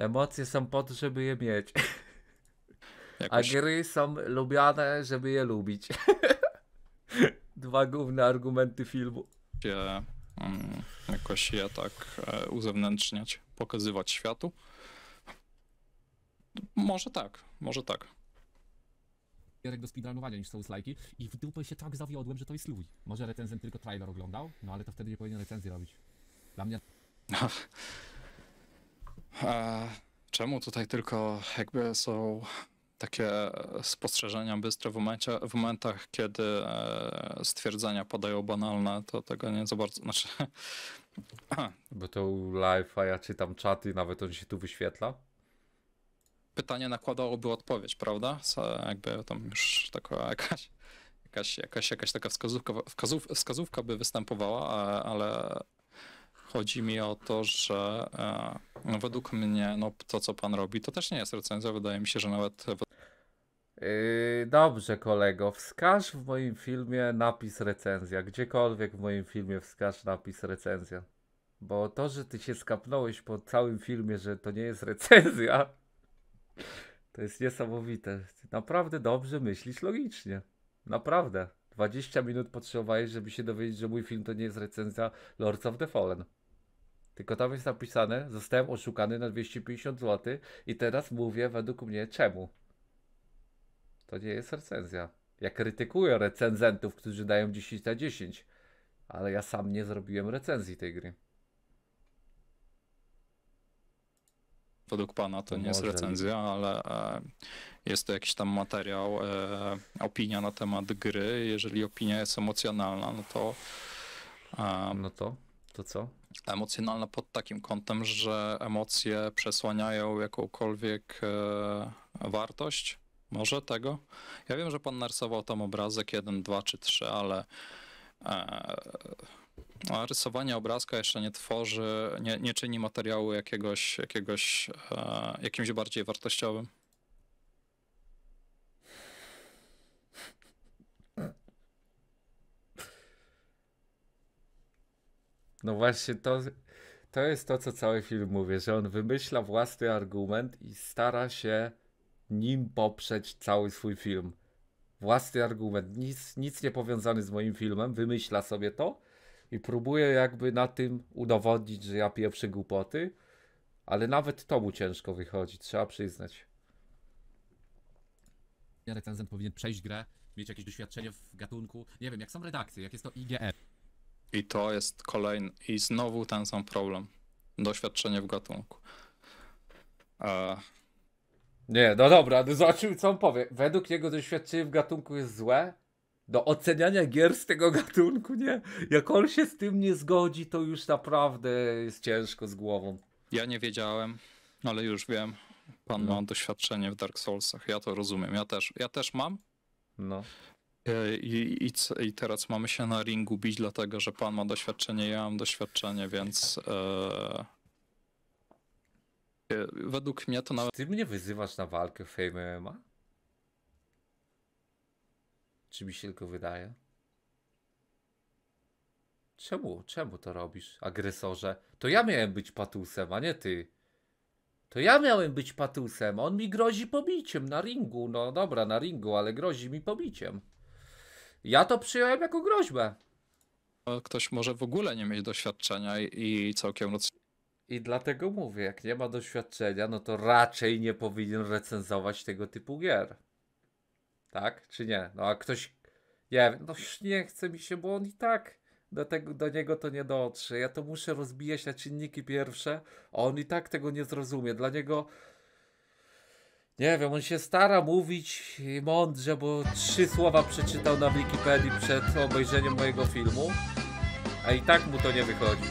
Emocje są po to, żeby je mieć. (laughs) Jakoś... A gry są lubiane, żeby je lubić. (laughs) Dwa główne argumenty filmu. Je, um, mm, jakoś je tak e, uzewnętrzniać, pokazywać światu. Może tak, może tak. Jarek do speedrunowania niż są slajki i w dupę się tak zawiodłem, że to jest luj. Może recenzent tylko trailer oglądał, no ale to wtedy nie powinien recenzji robić. Dla mnie... (laughs) czemu tutaj tylko jakby są takie spostrzeżenia bystre w, momencie, w momentach, kiedy e, stwierdzenia podają banalne, to tego nie za bardzo, znaczy... (laughs) Bo to live, a ja czytam czaty, nawet on się tu wyświetla? Pytanie nakładałoby odpowiedź, prawda? So, jakby tam już taka jakaś, jakaś, jakaś, jakaś taka wskazówka, wskazówka by występowała, ale Chodzi mi o to, że no według mnie no, to, co pan robi, to też nie jest recenzja. Wydaje mi się, że nawet. Yy, dobrze, kolego. Wskaż w moim filmie napis recenzja. Gdziekolwiek w moim filmie wskaż napis recenzja. Bo to, że ty się skapnąłeś po całym filmie, że to nie jest recenzja, to jest niesamowite. Ty naprawdę dobrze myślisz logicznie. Naprawdę. 20 minut potrzebowałeś, żeby się dowiedzieć, że mój film to nie jest recenzja Lords of the Fallen. Tylko tam jest napisane, zostałem oszukany na 250 zł i teraz mówię według mnie czemu. To nie jest recenzja. Ja krytykuję recenzentów, którzy dają 10 na 10, ale ja sam nie zrobiłem recenzji tej gry. według pana to nie jest recenzja, ale e, jest to jakiś tam materiał, e, opinia na temat gry. Jeżeli opinia jest emocjonalna, no to. E, no to? To co? emocjonalna pod takim kątem, że emocje przesłaniają jakąkolwiek e, wartość. Może tego? Ja wiem, że pan narysował tam obrazek 1, 2 czy 3, ale e, no, rysowanie obrazka jeszcze nie tworzy, nie, nie czyni materiału jakiegoś, jakiegoś e, jakimś bardziej wartościowym. No właśnie to, to jest to, co cały film mówię, że on wymyśla własny argument i stara się nim poprzeć cały swój film. Własny argument, nic, nic nie powiązany z moim filmem, wymyśla sobie to i próbuje jakby na tym udowodnić, że ja pierwsze głupoty, ale nawet to mu ciężko wychodzi, trzeba przyznać. Recenzent powinien przejść grę, mieć jakieś doświadczenie w gatunku. Nie wiem, jak są redakcje, jak jest to IGF. I to jest kolejny, i znowu ten sam problem. Doświadczenie w gatunku. E... Nie, no dobra, no zobaczymy co on powie. Według jego doświadczenie w gatunku jest złe? Do oceniania gier z tego gatunku, nie? Jak on się z tym nie zgodzi, to już naprawdę jest ciężko z głową. Ja nie wiedziałem, ale już wiem. Pan no. ma doświadczenie w Dark Soulsach. Ja to rozumiem. Ja też, ja też mam. No. E, I, i, I, teraz mamy się na ringu bić, dlatego że pan ma doświadczenie, ja mam doświadczenie, więc. E... E, według mnie to nawet. Ty mnie wyzywasz na walkę Fame MMA? Czy mi się tylko wydaje? Czemu, czemu to robisz, agresorze? To ja miałem być patusem, a nie ty. To ja miałem być patusem, on mi grozi pobiciem na ringu. No dobra, na ringu, ale grozi mi pobiciem. Ja to przyjąłem jako groźbę. No, ktoś może w ogóle nie mieć doświadczenia i, całkiem całkiem i dlatego mówię, jak nie ma doświadczenia, no to raczej nie powinien recenzować tego typu gier. Tak? Czy nie? No a ktoś. Nie, no nie chce mi się, bo on i tak do, tego, do niego to nie dotrze. Ja to muszę rozbijać na czynniki pierwsze, a on i tak tego nie zrozumie. Dla niego nie wiem, on się stara mówić mądrze, bo trzy słowa przeczytał na Wikipedii przed obejrzeniem mojego filmu, a i tak mu to nie wychodzi.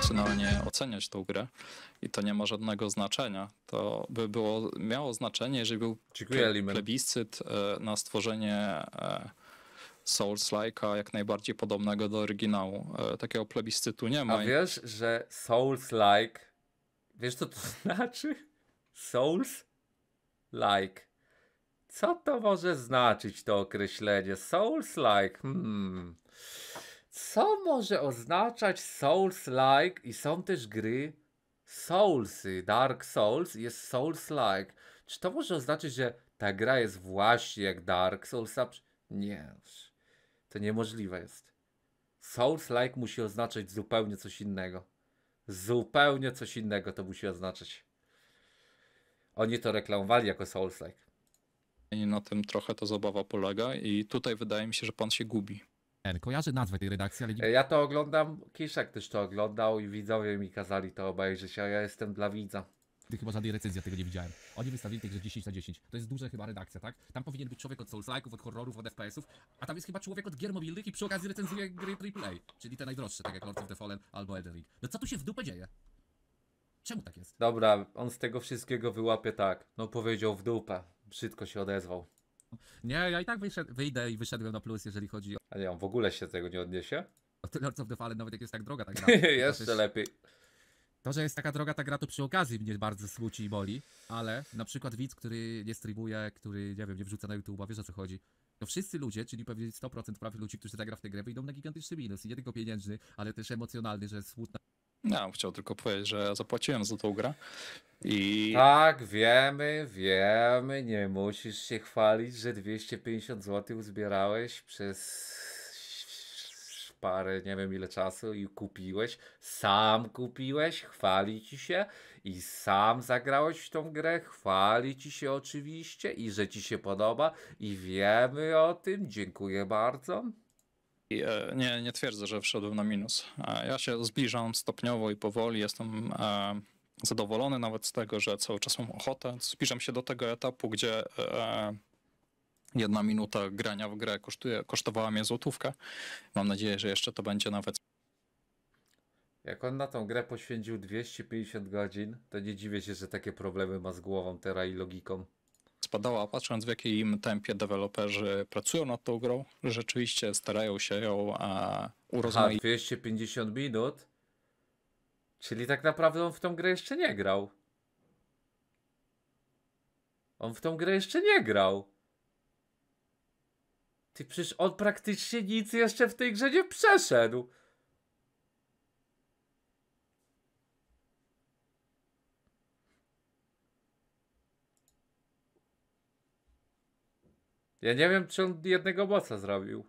Zaczynał oceniać tą grę i to nie ma żadnego znaczenia. To by było, miało znaczenie, jeżeli był Dziękuję, plebiscyt e, na stworzenie e, Souls-like'a jak najbardziej podobnego do oryginału. E, takiego plebiscytu nie ma. A wiesz, że Souls-like, wiesz co to (laughs) znaczy? Souls like. Co to może znaczyć to określenie? Souls-like. Hmm. Co może oznaczać Souls-like? I są też gry Soulsy. Dark Souls jest Souls-like. Czy to może oznaczyć, że ta gra jest właśnie jak Dark Souls? Nie. To niemożliwe jest. Souls-like musi oznaczać zupełnie coś innego. Zupełnie coś innego to musi oznaczać. Oni to reklamowali jako Souls-like. I na tym trochę ta zabawa polega i tutaj wydaje mi się, że pan się gubi. N kojarzy nazwę tej redakcji, ale nie... Ja to oglądam, Kiszek też to oglądał i widzowie mi kazali to obejrzeć, a ja jestem dla widza. Ty chyba żadnej recenzji tego nie widziałem. Oni wystawili tych, że 10 na 10. To jest duża chyba redakcja, tak? Tam powinien być człowiek od Souls-like'ów, od horrorów, od FPS-ów, a tam jest chyba człowiek od gier mobilnych i przy okazji recenzuje gry triple A, czyli te najdroższe, tak jak Lord of the Fallen albo Elden Ring. No co tu się w dupę dzieje? Czemu tak jest? Dobra, on z tego wszystkiego wyłapie tak. No powiedział w dupę. Brzydko się odezwał. Nie, ja i tak wyjdę i wyszedłem na plus, jeżeli chodzi o... A nie, on w ogóle się tego nie odniesie? o tyle Lords w nawet jak jest tak droga tak gra. (laughs) Jeszcze lepiej. To, że jest taka droga ta gra, to przy okazji mnie bardzo smuci i boli, ale na przykład widz, który nie streamuje, który, nie wiem, nie wrzuca na YouTube, wiesz o co chodzi. To wszyscy ludzie, czyli pewnie 100% prawie ludzi, którzy zagra tak w tę grę, wyjdą na gigantyczny minus. I nie tylko pieniężny, ale też emocjonalny, że smutna no, chciał tylko powiedzieć, że zapłaciłem za tą grę. I... Tak, wiemy, wiemy, nie musisz się chwalić, że 250 zł uzbierałeś przez parę, nie wiem ile czasu i kupiłeś, sam kupiłeś, chwali ci się i sam zagrałeś w tą grę, chwali ci się oczywiście i że ci się podoba i wiemy o tym, dziękuję bardzo. E, nie, nie twierdzę, że wszedłem na minus. E, ja się zbliżam stopniowo i powoli. Jestem e, zadowolony nawet z tego, że cały czas mam ochotę. Zbliżam się do tego etapu, gdzie jedna minuta grania w grę kosztuje, kosztowała mnie złotówkę. Mam nadzieję, że jeszcze to będzie nawet. Jak on na tą grę poświęcił 250 godzin, to nie dziwię się, że takie problemy ma z głową teraz i logiką spadała, patrząc w jakim tempie deweloperzy pracują nad tą grą, rzeczywiście starają się ją a, urozmaicić. 250 minut? Czyli tak naprawdę on w tą grę jeszcze nie grał. On w tą grę jeszcze nie grał. Ty przecież on praktycznie nic jeszcze w tej grze nie przeszedł. Ja nie wiem, czy on jednego bossa zrobił.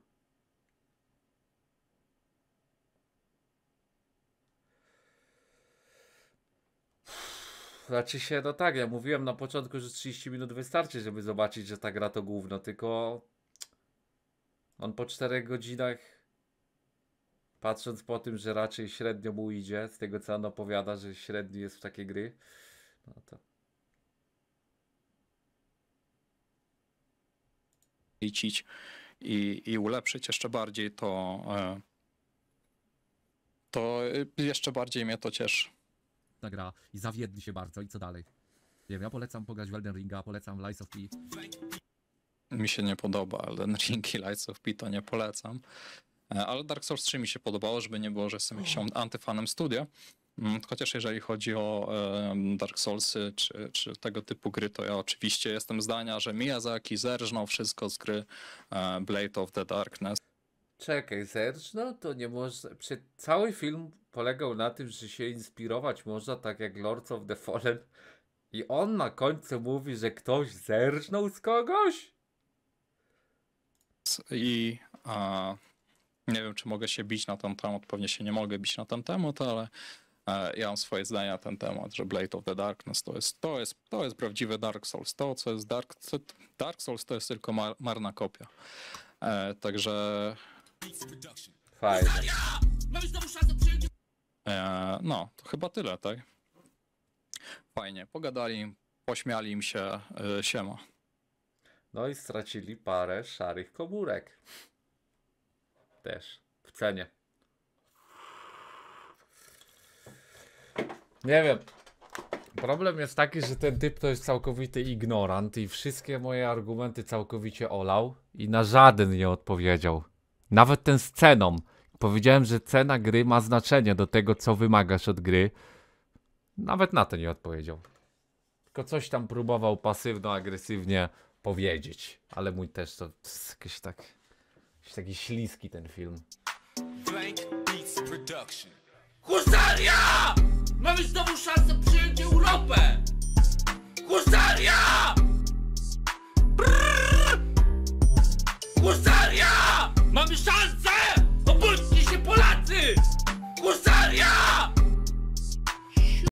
Znaczy się, no tak, ja mówiłem na początku, że 30 minut wystarczy, żeby zobaczyć, że ta gra to główno. tylko on po 4 godzinach, patrząc po tym, że raczej średnio mu idzie, z tego co on opowiada, że średni jest w takie gry, no to liczyć i, i ulepszyć jeszcze bardziej, to, e, to jeszcze bardziej mnie to cieszy. Ta gra i zawiedli się bardzo i co dalej? Nie wiem, ja polecam pograć w Elden Ringa, polecam lights Lies of P. Mi się nie podoba Elden Ring i Lies of P, to nie polecam. E, ale Dark Souls 3 mi się podobało, żeby nie było, że jestem oh. antyfanem studia. Mm, chociaż jeżeli chodzi o Dark Soulsy czy, czy tego typu gry, to ja oczywiście jestem zdania, że Miyazaki zerżnął wszystko z gry e, Blade of the Darkness. Czekaj, zerżnął? To nie można... cały film polegał na tym, że się inspirować można, tak jak Lords of the Fallen. I on na końcu mówi, że ktoś zerżnął z kogoś? I... A... Nie wiem, czy mogę się bić na ten temat, pewnie się nie mogę bić na ten temat, ale E, ja mam swoje zdania na ten temat, że Blade of the Darkness to jest, to jest, to jest prawdziwy Dark Souls. To, co jest Dark, Dark Souls, to jest tylko mar, marna kopia. E, także... Fajnie. E, no, to chyba tyle, tak? Fajnie, pogadali, pośmiali im się, e, siema. No i stracili parę szarych komórek. Też, w cenie. Nie wiem. Problem jest taki, że ten typ to jest całkowity ignorant i wszystkie moje argumenty całkowicie olał i na żaden nie odpowiedział. Nawet ten z ceną. Powiedziałem, że cena gry ma znaczenie do tego, co wymagasz od gry. Nawet na to nie odpowiedział. Tylko coś tam próbował pasywno-agresywnie powiedzieć. Ale mój też to jest jakiś tak... Jakiś taki śliski ten film. Blank Beats Production. Husaria! Mamy znowu szansę przyjąć Europę! Husaria! Brrr! Husaria! Mamy szansę! Obudźcie się Polacy! Husaria!